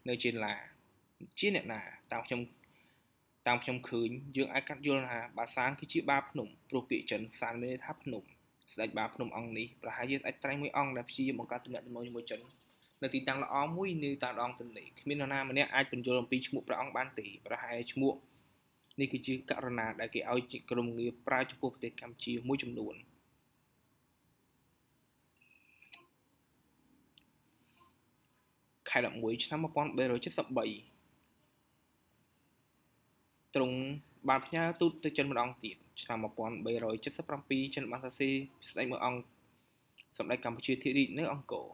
នៅចេឡាជាអ្នកណាតាមខ្ញុំតាមខ្ញុំឃើញយើងអាចកាត់យល់ថាបាសានគឺជាបាភ្នំព្រោះពាក្យចិនសានមានន័យថាភ្នំស្ដេចបាភ្នំអង្គនេះប្រហែលជាស្ដេចត្រៃមួយអង្គដែលព្យាយាមបង្កើតទំនាក់ទំនងជាមួយចិននៅទីតាំងល្អមួយនៅតាមដងទន្លេគ្មាននរណាម្នាក់អាចបញ្យល់អំពីឈ្មោះព្រះអង្គបានទេប្រហែលឈ្មោះនេះគឺជាករណីដែលគេឲ្យជាក្រុមងារប្រើចំពោះប្រទេសកម្ពុជាមួយចំនួនខែ11ឆ្នាំ1373ទ្រង់បានផ្ញើទូតទៅចិនម្ដងទៀតឆ្នាំ1377ចិនបានសរសេរស្ដេចមួយអង្គសម្ដេចកម្ពុជាធិរាជនៅអង្គរ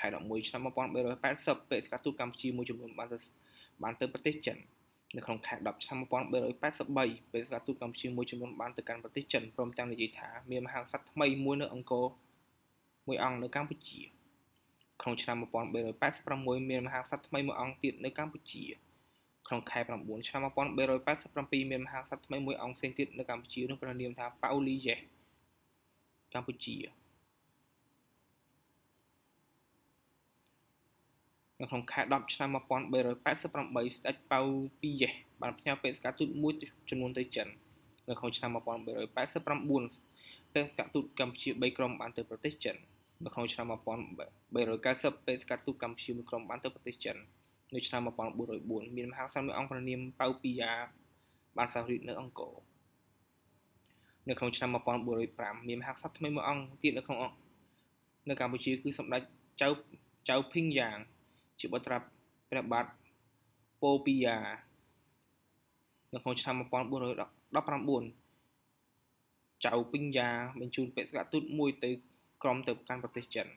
ខែ11ឆ្នាំ1380បេសកទូតកម្ពុជាមួយចំនួនបានបានទៅប្រទេសចិននៅក្នុងខែ10ឆ្នាំ1383បេសកទូតកម្ពុជាមួយចំនួនបានទៅកាន់ប្រទេសចិនព្រមទាំងនិយាយថាមានមហាក្សត្រថ្មីមួយនៅអង្គរមួយអង្គនៅកម្ពុជាក្នុងឆ្នាំ1386មានមហាក្សត្រថ្មីមួយអង្គទៀតនៅកម្ពុជាក្នុងខែ9ឆ្នាំ1387មានមហាក្សត្រថ្មីមួយ អង្គផ្សេងទៀតនៅកម្ពុជានឹងព្រះនាមថាប៉ាូលីយេសកម្ពុជានៅក្នុងខែ10ឆ្នាំ1388ស្ដេចប៉ៅពីយេសបានផ្ញើបេសកទូតមួយចំនួនទៅចិននៅក្នុងឆ្នាំ1389បេសកទូតកម្ពុជា3ក្រុមបានទៅប្រទេសចិននៅក្នុងឆ្នាំ1390បេសកទូតកម្ពុជាមួយក្រុមបានទៅប្រទេសចិននៅឆ្នាំ1404មានមហាក្សត្រមួយអង្គព្រះនាមប៉ៅពីយ៉ាបានសាងរាជនៅអង្គរនៅក្នុងឆ្នាំ1405មានមហាក្សត្រថ្មីមួយអង្គទៀតនៅក្នុងនៅកម្ពុជាគឺសម្ដេចចៅចៅភីងយ៉ាងជាបុត្រាព្រះបាទពោពីយ៉ានៅក្នុងឆ្នាំ1419ចៅពេញយ៉ាបញ្ជូនបេសកទូតមួយទៅក្រុមទៅកាន់ប្រទេសចិន។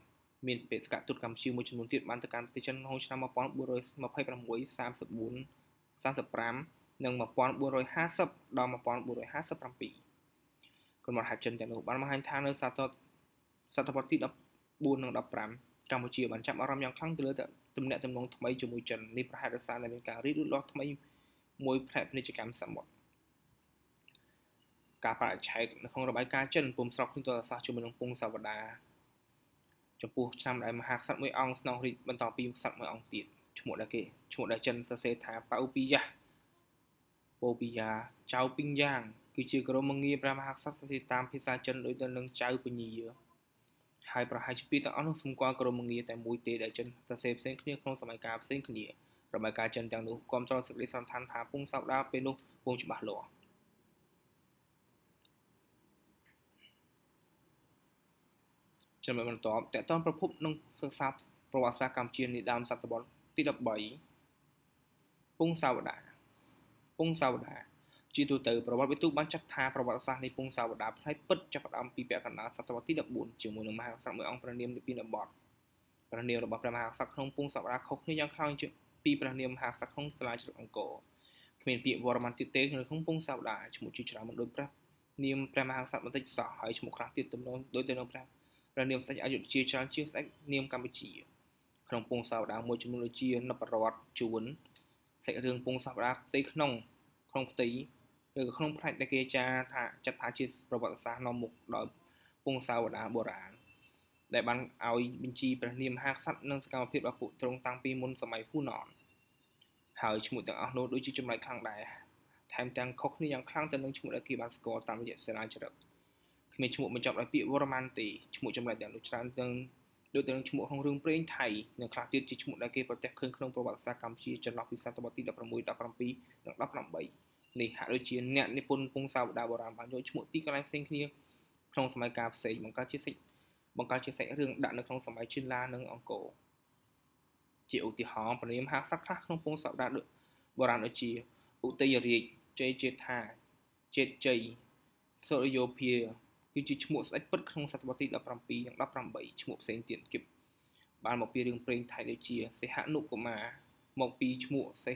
មានបេសកជនកម្ពុជាមួយចំនួនទៀតបានទៅកាន់ប្រទេសចិនក្នុងឆ្នាំ1426 34 35និង1450ដល់1457ក្រុមហ៊ុនហាចិនទាំងនោះបានបង្ហាញថានៅសតវត្សសតវត្សទី14និង15កម្ពុជាបានចាប់អារម្មណ៍យ៉ាងខ្លាំងទៅលើទំនាក់ទំនងថ្មីជាមួយចិននេះប្រហែលដោយសារតែមានការរីកលូតលាស់ថ្មីមួយផ្នែកពាណិជ្ជកម្មសមុទ្រការបរិឆេកនៅក្នុងរបាយការណ៍ចិនពុំស្របគ្នាទៅអសាសជាមួយនឹងពងសាវតាចំពោះឆ្នាំដែលមហាក្សត្រមួយអង្គស្នងរាជបន្តពីក្សត្រមួយអង្គទៀតឈ្មោះដែរគេឈ្មោះដែរចិនសរសេរថាប៉ៅពីយ៉ាពូពីយ៉ាចៅពីងយ៉ាងគឺជាក្រុមងារព្រះមហាក្សត្រសរសេរតាមភាសាចិនដូចទៅនឹងចៅពញាហើយប្រហែលជាពីរទាំងអស់នោះសម្គាល់ក្រុមងារតែមួយទេដែលចិនសរសេរផ្សេងគ្នាក្នុងសម័យកាលផ្សេងគ្នារបាយការណ៍ចិនទាំងនោះគាំទ្រសេចក្តីសន្និដ្ឋានថាពុងសោកដាពេលនោះពុំច្បាស់លាស់ចំណុចបន្ទាប់តកតងប្រភពនិងសិក្សាប្រវត្តិសាស្ត្រកម្ពុជានាដើមសតវត្សទី13ពងសាវតាពងសាវតាជាទូទៅប្រវត្តិវិទូបានចាត់ថាប្រវត្តិសាស្ត្រនៃពងសាវតាផ្នែកពិតចាប់ផ្ដើមពីពាក់កណ្ដាលសតវត្សទី14ជាមួយនឹងមហាក្សត្រមួយអង្គព្រះនាមពីនបតព្រះនាមរបស់ព្រះមហាក្សត្រក្នុងពងសាវតាខុសគ្នាយ៉ាងខ្លាំងជាងពីព្រះនាមមហាក្សត្រក្នុងសាលាជ្រឹកអង្គរគ្មានពាក្យវរ្ម័នទៀតទេនៅក្នុងពងសាវតាឈ្មោះជាច្រើនមិនដូចព្រះនាមព្រះមហាក្សត្របន្តិចសោះហើយឈ្មោះខ្លះទៀតទំនងដូចទៅនឹងព្រះព្រះនាមស្ដេចអយុធ្យាច្រើនជាងស្ដេចនាមកម្ពុជាក្នុងពងសាវតាមួយចំនួនដូចជានបរដ្ឋជួនសាច់រឿងពងសាវតាផ្ទៃក្នុងក្នុងផ្ទៃឬក៏ក្នុងផ្នែកដែលគេចា ថាចាត់ថាជា ប្រវត្តិសាស្ត្រនាំមុខដោយពងសាវតាបុរាណដែលបានឲ្យបញ្ជីព្រះនាមមហាក្សត្រនិងសកម្មភាពរបស់ពួកទ្រង់តាំងពីមុនសម័យហ្វូណនហើយឈ្មោះទាំងអស់នោះដូចជាចំណុចខាងដែរថែមទាំងខុសគ្នាយ៉ាងខ្លាំងទៅនឹងឈ្មោះដែលគេបានស្គាល់តាមរយៈសេនាចរិយាគ្មានឈ្មោះបញ្ចប់ដោយពាក្យវរ្ម័នទេឈ្មោះចម្លែកទាំងនោះច្រើនទាំងដូចទាំងឈ្មោះក្នុងរឿងព្រេងថៃនិងខ្លះទៀតជាឈ្មោះដែលគេប្រទះឃើញក្នុងប្រវត្តិសាស្ត្រកម្ពុជាចន្លោះពីសតវត្សទី16 17និង18នេះហាក់ដូចជាអ្នកនិពន្ធពងសាវតាបុរាណបានយកឈ្មោះទីកន្លែងផ្សេងគ្នាក្នុងសម័យកាលផ្សេងបង្កើតជាសាច់បង្កើតជាសាច់រឿងដាក់នៅក្នុងសម័យជិនឡានិងអង្គរជាឧទាហរណ៍ព្រាម ហាស័កខ្លះក្នុងពងសាវតាដូចបុរាណដូចជាឧទ័យរាជជ័យជេថាជេតជ័យសូរិយោភាគឺជាឈ្មោះស្ដេចពិតក្នុងសតវត្សទី17និង18ឈ្មោះផ្សេងទៀតគិបបានមកពីរឿងព្រេងថៃដូចជា សេហនុកុមារមកពីឈ្មោះសេ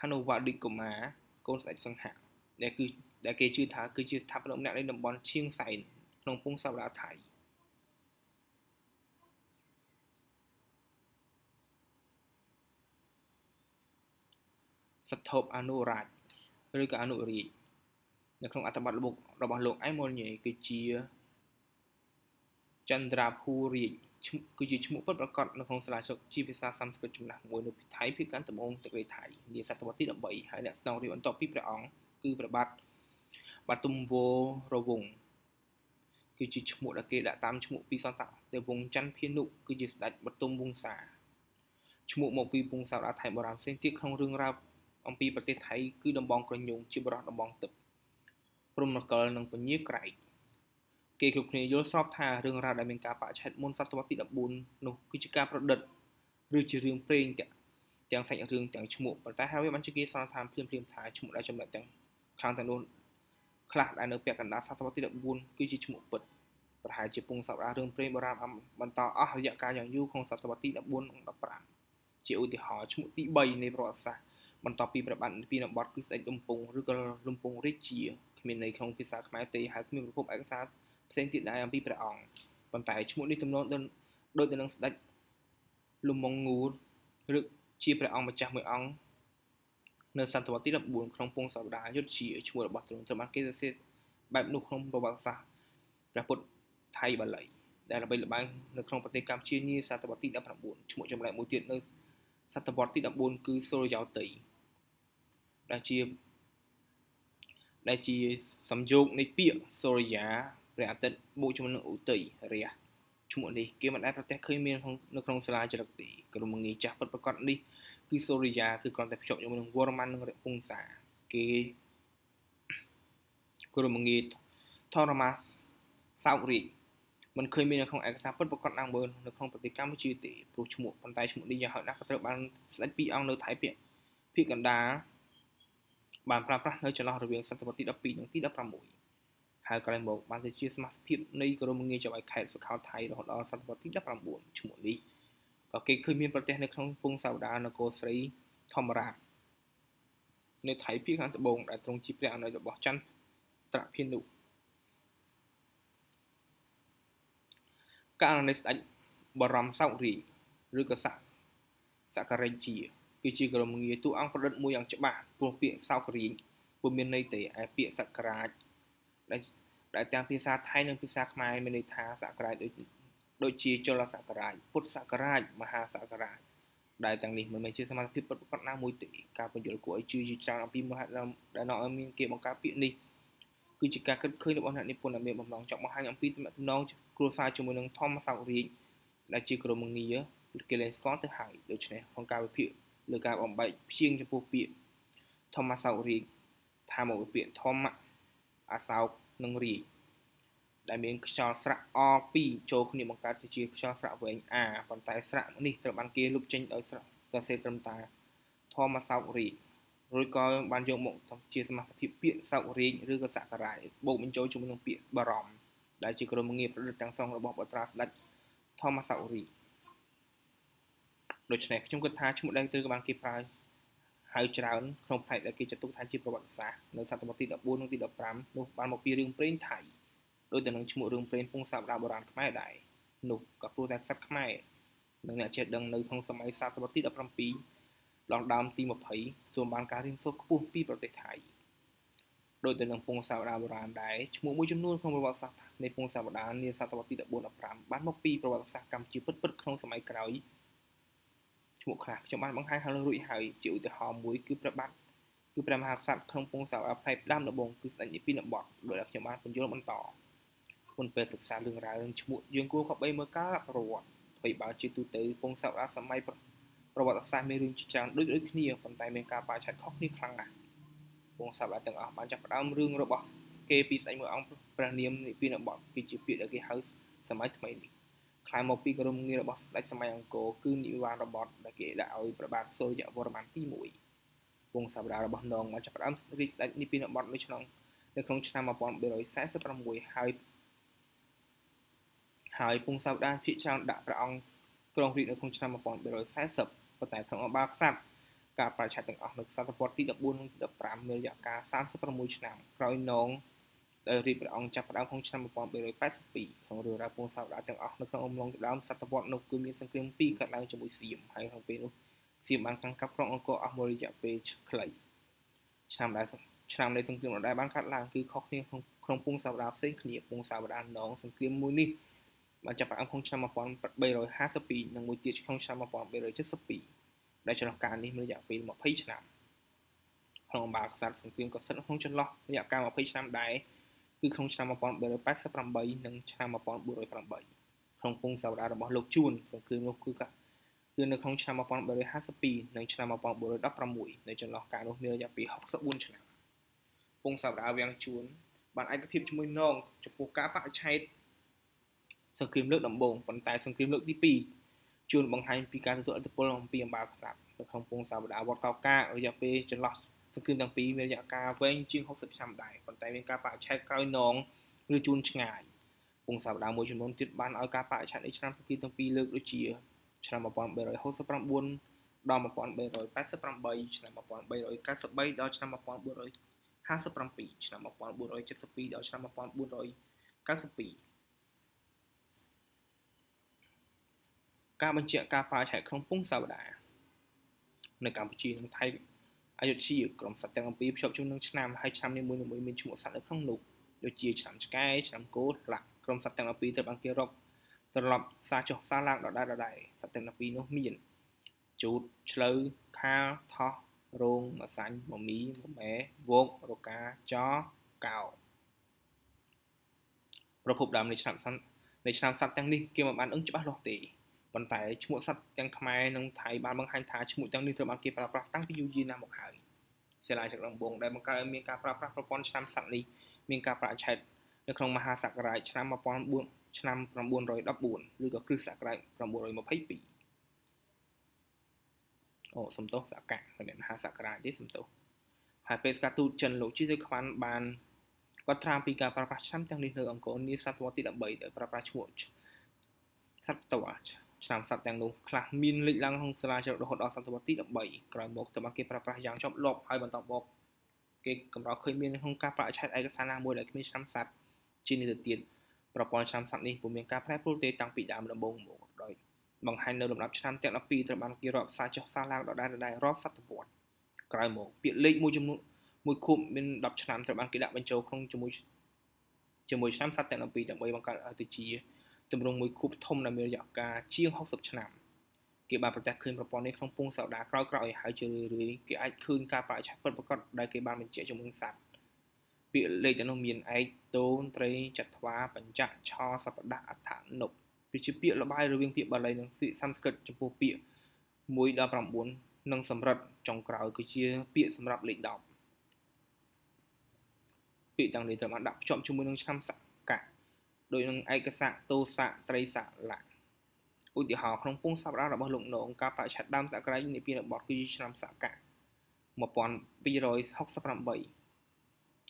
ហានុវ៉ាឌីកុមារកូនស្ដេចសង្ហៈដែលគឺ ដែលគេជឿថា គឺជាស្ថាបនិកម្នាក់នៃតំបន់ឈៀងសែនក្នុងពងសាវរាថៃស្ថូបអនុរាជឬក៏អនុរាជនៅក្នុងអត្ថបទល្បុករបស់លោកអៃម៉ូញេគឺជាចន្ទ្រាភូរាជគឺជាឈ្មោះពិតប្រាកដនៅក្នុងសាលាជោគជាភាសាសំស្ក្រឹតចំណាស់មួយនៅប្រទេសថៃភាគកាន់ត្បូងទឹកដីថៃនាសតវត្សទី13ហើយអ្នកស្នងរាជបន្ទាប់ពីព្រះអង្គគឺព្រះបាទបាទុមវោរវងគឺជាឈ្មោះដែលគេដាក់តាមឈ្មោះពីសន្តៈទេវងច័ន្ទភានុគឺជាស្ដេចបាទុមវង្សាឈ្មោះមកពីវង្សារាថៃបុរាណផ្សេងទៀតក្នុងរឿងរ៉ាវអំពីប្រទេសថៃគឺតំបងក្រញូងជាបរិះតំបងទឹកព្រំនគរនិងពញាក្រែកគេគ្រប់គ្នាយល់ស្របថារឿងរ៉ាវដែលមានការបច្ឆេតមុនសតវត្សទី14នោះគឺជាការប្រឌិតឬជារឿងព្រេងទាំងសាច់រឿងទាំងឈ្មោះប៉ុន្តែហើយបានជាគេសន្និដ្ឋានភ្លាមៗថាឈ្មោះដែលចំណុចទាំងខាងទាំងនោះខ្លះដែលនៅពាក់កណ្ដាលសតវត្សទី14គឺជាឈ្មោះពិតប្រហែលជាពងសប្តាហ៍រឿងព្រេងបុរាណបន្តអស់រយៈកាលយ៉ាងយូរក្នុងសតវត្សទី14និង15ជាឧទាហរណ៍ឈ្មោះទី3នៃប្រវត្តិសាស្ត្របន្ទាប់ពីប្របាទពីនបតគឺស្ដេចលំពងឬក៏លំពងរាជាគ្មានន័យក្នុងភាសាខ្មែរទេហើយគ្មានប្រភពឯកសារផ្សេងទៀតដែរអំពីព្រះអង្គប៉ុន្តែឈ្មោះនេះទំនងដូចទៅនឹងស្ដេចលំងងូឬជាព្រះអង្គម្ចាស់មួយអង្គនៅសតវត្សទី14ក្នុងពងសាវតាយុទ្ធជាឈ្មោះរបស់ទ្រង់ត្រូវបានគេសរសេរបែបនោះក្នុងប្រវត្តិសាស្ត្រព្រះពុទ្ធថៃបាលី ដែលល្បីល្បាញនៅក្នុងប្រទេសកម្ពុជានាសតវត្សទី19ឈ្មោះចម្លែកមួយទៀតនៅសតវត្សទី14គឺសូរយោតីដែលជាដែលជាសំយោគនៃពាក្យសូរិយាព្រះអាទិត្យបូកជាមួយនឹងឧទ័យរះឈ្មោះនេះគេមិនអាចប្រទះឃើញមាននៅក្នុងសាលាចរិតទេក្រុមងាយចាស់ពិតប្រាកដនេះគឺសូរិយាគឺគ្រាន់តែភ្ជាប់ជាមួយនឹងវរ្ម័ននិងរពុង្សាគេក្រុមងាយធរមាសោករាជមិនឃើញមាននៅក្នុងឯកសារពិតប្រាកដណាមួយនៅក្នុងប្រទេសកម្ពុជាទេព្រោះឈ្មោះប៉ុន្តែឈ្មោះនេះយ៉ាងហោចណាស់ក៏ត្រូវបានស្ដេចពីរអង្គនៅថៃភាគភាគកណ្ដាលបានប្រើប្រាស់នៅចន្លោះរវាងសតវត្សទី12និងទី16ហើយក្រោយមកបានទៅជាសមាជិកនៃក្រមងារចៅឯកខេត្តសុខោថៃរហូតដល់សតវត្សទី19ឈ្មោះនេះក៏គេឃើញមានប្រទេសនៅក្នុងពងសាវតានគរស្រីធម្មរាជនៅថៃភាគខាងត្បូងដែលទ្រង់ជាព្រះអនុជរបស់ច័ន្ទត្រភានុករណីស្ដេចបរមសោករីឬក៏សកសករេជាគឺជាក្រមងារទូអង្គប្រឌិតមួយយ៉ាងច្បាស់ព្រោះពាក្យសោករៀងពុំមានន័យទេឯពាក្យសក្ការៈដែលដែលទាំងភាសាថៃនិងភាសាខ្មែរមានន័យថាសក្ការៈដូចដូចជាចលសក្ការៈពុទ្ធសក្ការៈមហាសក្ការៈដែលទាំងនេះមិនមែនជាសមត្ថភាពពិតប្រាកដណាមួយទេការពន្យល់គួរឲ្យជឿជាច្រើនអំពីមហាដែលនាំឲ្យមានគេបង្កើតពាក្យនេះ គឺជាការគិតឃើញរបស់អ្នកនិពន្ធដែលមានបំណងចង់បង្ហាញអំពីទំនាក់ទំនងគ្រួសារជាមួយនឹងធម្មសោករាជដែលជាក្រុមងារគេលែងស្គាល់ទៅហើយដូច្នេះក្នុងការវិភាគលើការបំបែកព្យាង្គចំពោះពាក្យធម្មសោករីថាមកពាក្យធម្មអាសោកនិងរីដែលមានខ្យល់ស្រាក់អ2ចូលគ្នាបង្កើតជាខ្យល់ស្រាក់វែង A ប៉ុន្តែស្រាក់នេះត្រូវបានគេលុបចេញដោយស្រាក់សរសេរត្រឹមតាធម្មសោករីរួចក៏បានយកមកជាសមាសភាពពាក្យសោករីឬក៏សក្ការៈបូកបញ្ចូលជាមួយនឹងពាក្យបារម្ភដែលជាក្រុមងារផលិតទាំងសងរបស់បត្រាស្ដេចធម្មសោករីដូច្នេះខ្ញុំគិតថាឈ្មោះដែលត្រូវបានគេប្រើហៅច្រើនក្នុងផ្នែកដែលគេចាត់ទុកថាជាប្រវត្តិសាស្ត្រនៅសតវត្សទី14និងទី15នោះបានមកពីរឿងព្រេងថៃដោយទៅនឹងឈ្មោះរឿងព្រេងពងសាបដាបុរាណខ្មែរដែរនោះក៏ព្រោះតែខ្សត្រខ្មែរនិងអ្នកចេះដឹងនៅក្នុងសម័យសតវត្សទី17ឡងដើមទី20ទទួលបានការរៀនសូត្រខ្ពស់ពីប្រទេសថៃដោយទៅនឹងពងសាវតាបុរាណដែរឈ្មោះមួយចំនួនក្នុងប្រវត្តិសាស្ត្រនៃពងសាវតានាសតវត្សទី14 15បានមកពី ប្រវត្តិសាស្ត្រកម្ពុជាពិតៗក្នុងសម័យក្រោយឈ្មោះខ្លះខ្ញុំបានបង្ហាញខាងលើរួចហើយជាឧទាហរណ៍មួយគឺព្រះបាទគឺព្រះមហាក្សត្រក្នុងពងសាវអាផ្លែផ្ដាំដំបងគឺស្ដេចនាពីនបតដោយដែលខ្ញុំបានពន្យល់បន្តមុនពេលសិក្សារឿងរ៉ាវឈ្មោះយើងគួរខបីមើលការប្រវត្តិហើយបើជាទូទៅពងសាវអាសម័យប្រវត្តិសាស្ត្រមានរឿងជាច្រើនដូចដូចគ្នាប៉ុន្តែមានការបោឆាតខុសគ្នាខ្លាំងណាស់ពងសាវអាទាំងអស់បានចាប់ផ្ដើមរឿងរបស់ គេពីស្ដេចមួយអង្គព្រះនាមនាពីនបតគឺជាពាក្យដែលគេហៅសម័យថ្មីនេះខ្លាយមកពីក្រុមងាររបស់ស្ដេចសម័យអង្គរគឺនិវ័នរបតដែលគេដាក់ឲ្យប្របាទសូរ្យវរ្ម័នទី1វងសាវតារបស់នងបានចាប់ផ្ដើមរីស្ដេចនិពានរបតនៅក្នុងនៅក្នុងឆ្នាំ1446ហើយហើយពងសាវតាភាគច្រើនដាក់ព្រះអង្គក្រុងរាជនៅក្នុងឆ្នាំ1440ប៉ុន្តែក្នុងអបាក្សត្រការប្រឆាំងទាំងអស់នៅសតវត្សទី14និងទី15មានរយៈកាល36ឆ្នាំក្រោយនងដោយរាជព្រះអង្គចាប់ផ្ដើមក្នុងឆ្នាំ1382ក្នុងរឿងរ៉ាវពងសាវតារទាំងអស់នៅក្នុងអំឡុងដើមសតវត្សរ៍នោះគឺមានសង្គ្រាមពីរកើតឡើងជាមួយសៀមហើយក្នុងពេលនោះសៀមបានកាន់កាប់ក្រុងអង្គរអស់មួយរយៈពេលខ្លីឆ្នាំដែលឆ្នាំនៃសង្គ្រាមដដែលបានកើតឡើងគឺខុសគ្នាក្នុងក្នុងពងសាវតារផ្សេងគ្នាពងសាវតារនងសង្គ្រាមមួយនេះបានចាប់ផ្ដើមក្នុងឆ្នាំ1352និងមួយទៀតក្នុងឆ្នាំ1372ដែលចន្លោះកាលនេះមានរយៈពេល20ឆ្នាំក្នុងអំបាក្សត្រសង្គ្រាមក៏ស្ថិតក្នុងចន្លោះរយៈកាល20ឆ្នាំដែរគឺក្នុងឆ្នាំ1388និងឆ្នាំ1408ក្នុងពងសាវតារបស់លោកជួនសង្គ្រាមនោះគឺគឺនៅក្នុងឆ្នាំ1352និងឆ្នាំ1416នៅចន្លោះកាលនោះមានរយៈពេល64ឆ្នាំពងសាវតាវាំងជួនបានឯកភាពជាមួយនងចំពោះការបដិឆេទសង្គ្រាមលើកដំបូងប៉ុន្តែសង្គ្រាមលើកទី2ជួនបង្ហាញពីការទទួលឥទ្ធិពលអំពីអំបាផ្សាប់នៅក្នុងពងសាវតាវត្តកោការយៈពេលចន្លោះសង្គ្រាមទាំងពីរមានរយៈកាលវែងជាង60ឆ្នាំដែរប៉ុន្តែមានការបាក់ឆែកក្រោយនងឬជូនឆ្ងាយពងសាវតាមួយចំនួនទៀតបានឲ្យការបាក់ឆែកនៃឆ្នាំសង្គ្រាមទាំងពីរលើកដូចជាឆ្នាំ1369ដល់1388ឆ្នាំ1393ដល់ឆ្នាំ1457ឆ្នាំ1472ដល់ឆ្នាំ1492ការបញ្ជាក់ការបាឆែកក្នុងពងសាវតានៅកម្ពុជានិងថៃអយុធ្យាក្រុមសត្វទាំង7ភ្ជាប់ជុំនឹងឆ្នាំហើយឆ្នាំនីមួយៗមានឈ្មោះសត្វនៅក្នុងនោះដូចជាឆ្នាំឆ្កែឆ្នាំគោឡាក់ក្រុមសត្វទាំង7ត្រូវបានគេរាប់ត្រឡប់សារចុះសារឡើងដដែលដដែលសត្វទាំង7នោះមានជូតឆ្លូវខាលថោះរោងមសាញ់មមីមមែវោករកាចកោប្រភពដើមនៃឆ្នាំនៃឆ្នាំសត្វទាំងនេះគេមិនបានដឹងច្បាស់លាស់ទេប៉ុន្តែឈ្មោះសត្វទាំងខ្មែរនិងថៃបានបង្ហាញថាឈ្មោះទាំងនេះត្រូវបានគេប្រើប្រាស់តាំងពីយូរយារណាស់មកហើយសិលាចក្រដំបង ដែលបង្កើតឲ្យមានការប្រើប្រាស់ប្រព័ន្ធឆ្នាំសត្វនេះមានការប្រាឆេតនៅក្នុងមហាសករាជឆ្នាំ1900ឆ្នាំ914ឬក៏គ្រិស្តសករាជ922អូសំទោសសកៈមិនមែនមហាសករាជទេសំទោសហើយពេលស្កាទូតចិនលោកជីសឺខ្វាន់បានគាត់ត្រាំពីការប្រើប្រាស់ឆ្នាំទាំងនេះនៅអង្គរនាសតវត្សទី13ដោយប្រើប្រាស់ឈ្មោះសត្វតវ៉ាឆ្នាំសត្វទាំងនោះខ្លះមានលេចឡើងក្នុងសាលាជ្រៅរហូតដល់សតវត្សទី13ក្រោយមកត្រូវបានគេប្រើប្រាស់យ៉ាងជាប់លាប់ហើយបន្តមកគេកម្រឃើញមានក្នុងការប្រាក់ឆែកឯកសារណាមួយដែលគ្មានឆ្នាំសត្វជានេះទៅទៀតប្រព័ន្ធឆ្នាំសត្វនេះពុំមានការប្រែប្រួលទេតាំងពីដើមដំបូងមកដោយបង្ហាញនៅលំដាប់ឆ្នាំទាំង12ត្រូវបានគេរាប់សារចុះសារឡើងដល់ដែរដែររាប់សតវត្សក្រោយមកពាក្យលេខមួយចំនួនមួយខួបមាន10ឆ្នាំត្រូវបានគេដាក់បញ្ចូលក្នុងជាមួយជាមួយឆ្នាំសត្វទាំង12ដើម្បីបង្កើតឲ្យទៅជាទម្រង់មួយគូបធំដែលមានរយៈកាលជាង60ឆ្នាំគេបានប្រកាសឃើញប្រព័ន្ធនេះក្នុងពងសោដាក្រោយៗហើយជារឿយៗគេអាចឃើញការបរិច្ឆេទពិតប្រាកដដែលគេបានបញ្ជាក់ជាមួយសត្វពាក្យលេខទាំងនោះមានឯកតូនត្រីចត្វាបញ្ចៈឆោសបដៈអដ្ឋនុបវាជាពាក្យលបាយរវាងពាក្យបាលីនិងសំស្ក្រឹតចំពោះពាក្យ1ដល់9និងសម្រិតចុងក្រោយគឺជាពាក្យសម្រាប់លេខ10ពាក្យទាំងនេះត្រូវបានដាក់ភ្ជាប់ជាមួយនឹងឆ្នាំស័កដោយនឹងឯកសៈទោសៈត្រីសៈលៈឧទាហរណ៍ក្នុងពងសព្ទរារបស់លោកណងការបច្ឆិតដើមសករាជនិពានបទគឺឆ្នាំសកៈ1268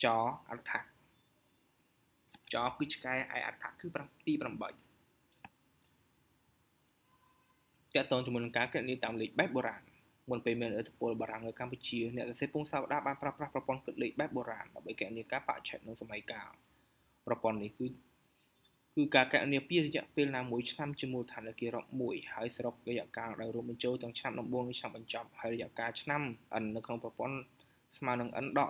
ចអត្ថៈចគឺឆ្កែឯអត្ថៈគឺទី8តកតងជាមួយនឹងការគណនាតាមលេខបែបបុរាណមុនពេលមានអធិពលបារាំងនៅកម្ពុជាអ្នកសរសេរពងសាវតាបានប្រើប្រាស់ប្រព័ន្ធគិតលេខបែបបុរាណដើម្បីគណនាការបច្ឆិតនៅសម័យកាលប្រព័ន្ធនេះគឺគឺការកណនាពីរយៈពេលណាមួយឆ្នាំជាមូលដ្ឋានលើគេរាប់មួយហើយសរុបរយៈកាលដែលរួមបញ្ចូលទាំងឆ្នាំដំបូងនិងឆ្នាំបញ្ចប់ហើយរយៈកាលឆ្នាំ n នៅក្នុងប្រព័ន្ធស្មើនឹង n ដក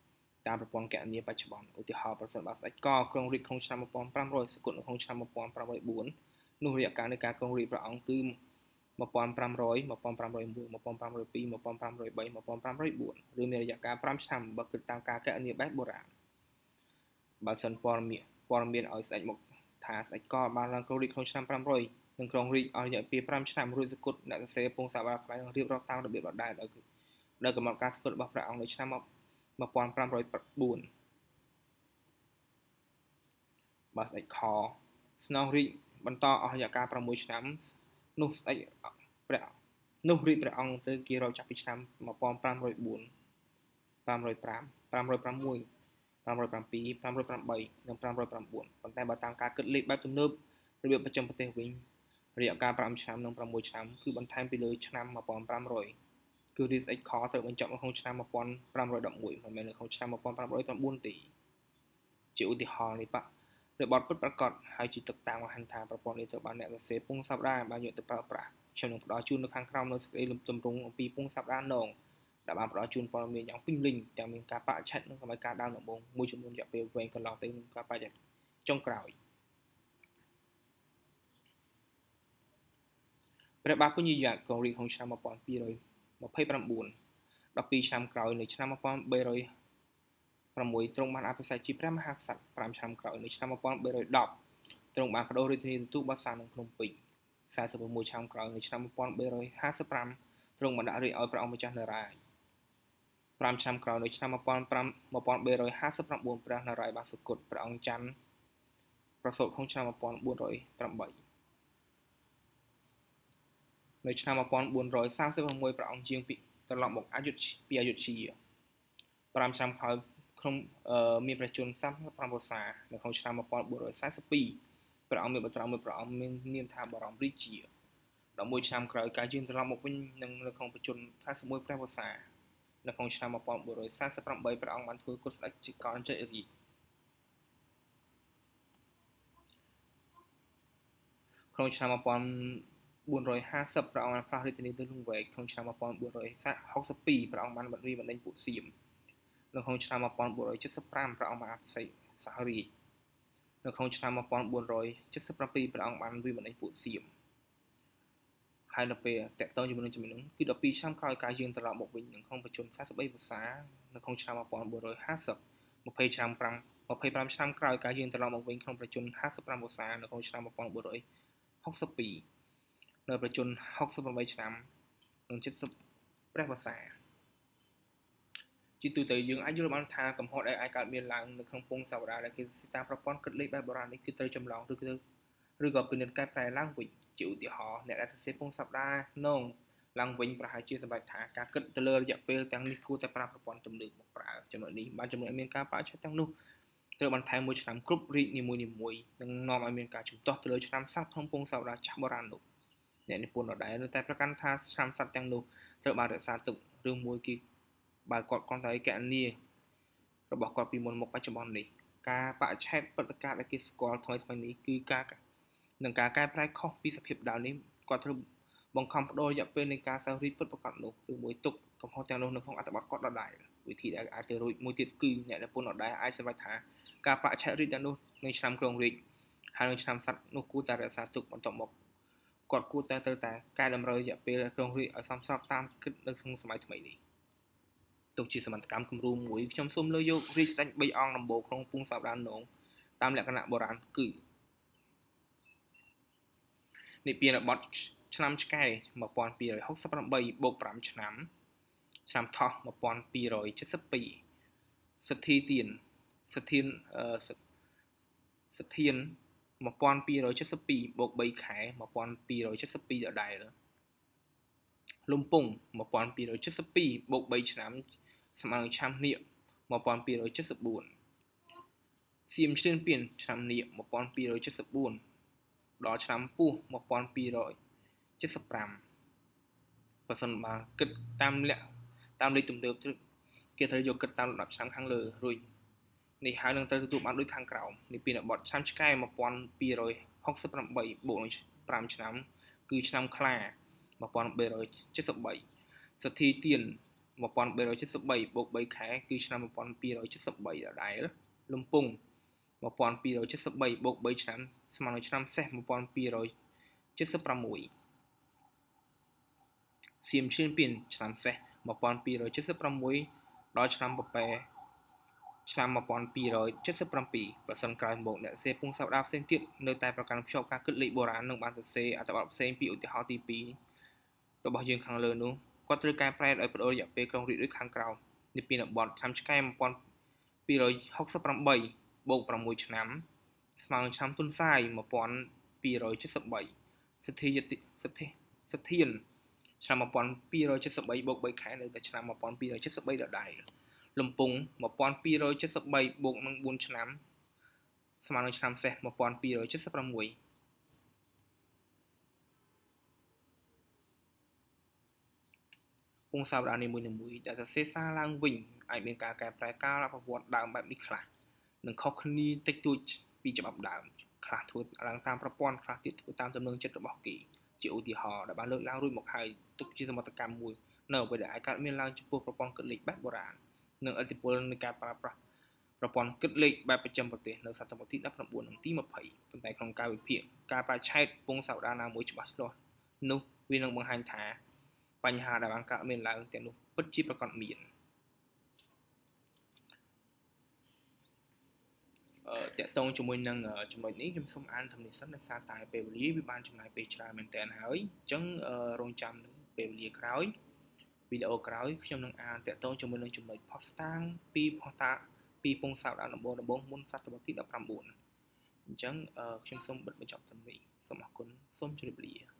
1តាមប្រព័ន្ធកណនាបច្ចុប្បន្នឧទាហរណ៍ប្រសិនបើស្ដេចកក្រុងរាជក្នុងឆ្នាំ1500សកលនៅក្នុងឆ្នាំ1504នោះរយៈកាលនៃការក្រុងរាជព្រះអង្គគឺ1500 1501 1502 1503 1503 1504ឬមានរយៈកាល5ឆ្នាំបើគិតតាមការកណនាបែបបុរាណបើសិនព័ត៌មានព័ត៌មានឲ្យស្ដេចមកថាស្ដេចកបានឡើងគ្រងរាជក្នុងឆ្នាំ500និងគ្រងរាជអស់រយៈពេល5ឆ្នាំរួចសគុតអ្នកសរសេរពងសាវ៉ាខ្មែរនឹងរៀបរាប់តាមរបៀបដដែលដោយដោយកំណត់ការសគុតរបស់ព្រះអង្គនៅឆ្នាំ1504បាទស្ដេចខស្នងរាជបន្តអស់រយៈកាល6ឆ្នាំនោះស្ដេចព្រះនោះរាជព្រះអង្គទៅគេរកចាប់ពីឆ្នាំ1504 505 506 507 508និង509ប៉ុន្តែបើតាមការគិតលេខបែបទំនើបរបៀបប្រចាំប្រទេសវិញរយៈកាល5ឆ្នាំនិង6ឆ្នាំគឺបន្ថែមពីលើឆ្នាំ1500គឺ Risk X Core ត្រូវបញ្ចប់នៅក្នុងឆ្នាំ1511មិនមែននៅក្នុងឆ្នាំ1509ទេជាឧទាហរណ៍នេះប៉ារបត់ពិតប្រកបហើយជាទឹកតាមមហិន្តាប្រព័ន្ធនេះត្រូវបានអ្នកសរសេរពងសព្ទដែរបានយកទៅប្រើប្រាស់ខ្ញុំនឹងផ្ដល់ជូននៅខាងក្រោមនៅសេចក្តីលំទម្រង់អំពីពងសព្ទដែរនងដែលបានផ្ដល់ជូនព័ត៌មានយ៉ាងពេញលេញទាំងមានការបរិឆិតនិងកម្មវិការដើមដំបូងមួយចំនួនរយៈពេលវែងកន្លងទៅនឹងការបរិឆិតចុងក្រោយព្រះបាទពញាយៈកងរាជក្នុងឆ្នាំ1229 12ឆ្នាំក្រោយនៅឆ្នាំ1306ទ្រង់បានអភិសេកជាព្រះមហាក្សត្រ5ឆ្នាំក្រោយនៅឆ្នាំ1310ទ្រង់បានបដូររាជធានីទទួលបាសាននឹងភ្នំពេញ41ឆ្នាំក្រោយនៅឆ្នាំ1355ទ្រង់បានដាក់រាជឲ្យព្រះអង្គម្ចាស់នារាយណ៍5ឆ្នាំក្រោយនៅឆ្នាំ1359ព្រះនរោត្តមបានសុគតព្រះអង្គច័ន្ទប្រសូតក្នុងឆ្នាំ1408នៅឆ្នាំ1436ព្រះអង្គជាងពីត្រឡប់មកអយុធពីអយុធ្យា5ឆ្នាំក្រោយក្នុងមានប្រជជន35វស្សានៅក្នុងឆ្នាំ1442ព្រះអង្គមានបត្រង់មួយព្រះអង្គមាននាមថាបរមរាជា11ឆ្នាំក្រោយការជឿត្រឡប់មកវិញនឹងនៅក្នុងប្រជជន41ព្រះវស្សានៅក្នុងឆ្នាំ1438ព្រះអង្គបានធ្វើគុតស្ដេចជាកនចេរីក្នុងឆ្នាំ1450ព្រះអង្គបានផ្លាស់រាជធានីទៅលង្វែកក្នុងឆ្នាំ1462ព្រះអង្គបានបដិវត្តនឹងពួកសៀមនៅក្នុងឆ្នាំ1475ព្រះអង្គបានអភិសេកសហរាជនៅក្នុងឆ្នាំ1477ព្រះអង្គបានវិវត្តនឹងពួកសៀមហើយនៅពេលតាក់ទងជាមួយនឹងជំនុំគឺ12ឆ្នាំក្រោយការយាងត្រឡប់មកវិញនៅក្នុងប្រជុំ43ភាសានៅក្នុងឆ្នាំ1950 20ឆ្នាំ5 25ឆ្នាំក្រោយការយាងត្រឡប់មកវិញក្នុងប្រជុំ55ភាសានៅក្នុងឆ្នាំ1962នៅប្រជុំ68ឆ្នាំនិង70ព្រះភាសាជាទូទៅយើងអាចយល់បានថាកំហុសដែលអាចកើតមានឡើងនៅក្នុងពងសាវតាដែលគេតាមប្រព័ន្ធគិតលេខបែបបុរាណនេះគឺត្រូវចម្លងឬក៏ឬក៏ពិនិត្យកែប្រែឡើងវិញ។ជាឧទាហរណ៍អ្នកដែលសរសេរពងសព្ទានងឡើងវិញ ប្រហែលជាសម្រាប់ថាការគិតទៅលើរយៈពេលទាំងនេះគួរតែប្រើប្រព័ន្ធទំនើបមកប្រើចំណុចនេះបានចំណុចមានការបើឆេះទាំងនោះត្រូវបន្ថែមមួយឆ្នាំគ្រប់រីកនីមួយនីមួយនឹងនាំឲ្យមានការជំទាស់ទៅលើឆ្នាំសត្វក្នុងពងសោដាឆាបរាននោះអ្នកនិពន្ធដដែលនៅតែប្រកាន់ថាឆ្នាំសត្វទាំងនោះត្រូវបានរក្សាទុករឿងមួយគឺបើគាត់គ្រាន់តែកណនីរបស់គាត់ពីមុនមកបច្ចុប្បន្ននេះការបច្ឆេតព្រឹត្តិការណ៍ដែលគេស្គាល់ថ្មីថ្មីនេះគឺការនិងការកែប្រែខុសពីសភាពដើមនេះគាត់ត្រូវបង្ខំផ្ដោររយៈពេលនៃការសិស្សរៀនពិតប្រកបនោះឬមួយទុកកំហុសទាំងនោះនៅក្នុងអត្ថបទគាត់ដដែលវិធីដែលអាចទៅរួចមួយទៀតគឺអ្នកនិពន្ធដដែលអាចសម្រេចថាការបច្ឆរិទ្ធទាំងនោះនៅឆ្នាំក្រុងរាជហើយនៅឆ្នាំសត្វនោះគួរតែរក្សាទុកបន្តមកគាត់គួរតែត្រូវតែកែតម្រូវរយៈពេលក្រុងរាជឲ្យសមស្របតាមគិតនៅក្នុងសម័យថ្មីនេះទុកជាសមត្ថកម្មគំរូមួយខ្ញុំសូមលើកយករាជស្ដេច3អង្គដំបូងក្នុងពងសាបដាននងតាមលក្ខណៈបុរាណគឺនិព្វានរបស់ឆ្នាំឆ្កែ1268បូក5ឆ្នាំឆ្នាំថោះ1272សទ្ធិទានសធានសធាន1272បូក3ខែ1272ដដែលលំពង1272បូក3ឆ្នាំ ស្មើនឹងឆ្នាំនេះ1274សៀមឈ្លានពានឆ្នាំនេះ1274ដល់ឆ្នាំពុះ1275បើសិនបើគិតតាមលក្ខតាមលេខទំនើបគឺគេត្រូវយកគិតតាមលំដាប់ឆ្នាំខាងលើរួចនេះហើយនឹងត្រូវទទួលបានដូចខាងក្រោមនេះពីនបត់ឆ្នាំឆ្កែ1268បូកនឹង5ឆ្នាំ គឺឆ្នាំខ្លា1373សទ្ធិទៀន1373បូក3ខែគឺឆ្នាំ1273ដដែលលំពង1273បូក3ឆ្នាំស្មើនឹងឆ្នាំសេះ1276សៀមឈឿនពីឆ្នាំសេះ1276ដល់ឆ្នាំប៉ែឆ្នាំ1277ប្រសិនក្រោយមកអ្នកសេពងសាវតាផ្សេងទៀតនៅតែប្រកាន់ភ្ជាប់ការគិតលេខបុរាណនិងបានសរសេរអត្ថបទផ្សេងពីឧទាហរណ៍ទី2របស់យើងខាងលើនោះគាត់ត្រូវកែប្រែឲ្យបដូររយៈពេលក្រុងរាជដូចខាងក្រោមនេះពីនបតឆ្នាំឆ្កែ1268បូក6ឆ្នាំស្មើនឹងឆ្នាំទុនសាយ1273សិទ្ធិសិទ្ធិសិទ្ធិឆ្នាំ1273បូក3ខែនៅតែឆ្នាំ1273ដដែលលំពង1273បូកនឹង4ឆ្នាំ ស្មើនឹងឆ្នាំសេះ1276ងសាវតានីមួយៗដែលសរសេរសារឡើងវិញអាច មានការកែប្រែកាលប្រវត្តិដើមបែបនេះខ្លះនិងខុសគ្នាតិចតួចពីច្បាប់ដើមខ្លះធ្វើឡើងតាមប្រព័ន្ធខ្លះទៀតធ្វើតាមចំណងចិត្តរបស់គេជាឧទាហរណ៍ដែលបានលើកឡើងរួចមកហើយទុកជាសមត្ថកម្មមួយនៅពេលដែលអាចកើតមានឡើងចំពោះប្រព័ន្ធគិតលេខបែបបុរាណនិងឥទ្ធិពលនៃការប្រើប្រាស់ប្រព័ន្ធគិតលេខបែបប្រចាំប្រទេសនៅសតវត្សទី19និងទី20ប៉ុន្តែក្នុងការវិភាគការប្រឆែកពងសោដាណាមួយច្បាស់លាស់នោះវានឹងបង្ហាញថាបញ្ហាដែលបានកើតមានឡើងទាំងនោះពិតជាប្រកបមានតកតងជាមួយនឹងចំណុចនេះខ្ញុំសូមអានធម្មនេះសិនដោយសារតែពេលវេលាវាបានចំណាយពេលច្រើនមែនទែនហើយអញ្ចឹងរងចាំនឹងពេលវេលាក្រោយវីដេអូក្រោយ ខ្ញុំនឹងអានតកតងជាមួយនឹងចំណុច post តាំងពី post តាពីពងសោតអានដំបងដំបងមុនសតវត្សទី19អញ្ចឹងខ្ញុំសូមបិទបញ្ចប់ធម្មនេះសូមអរគុណសូមជម្រាបលា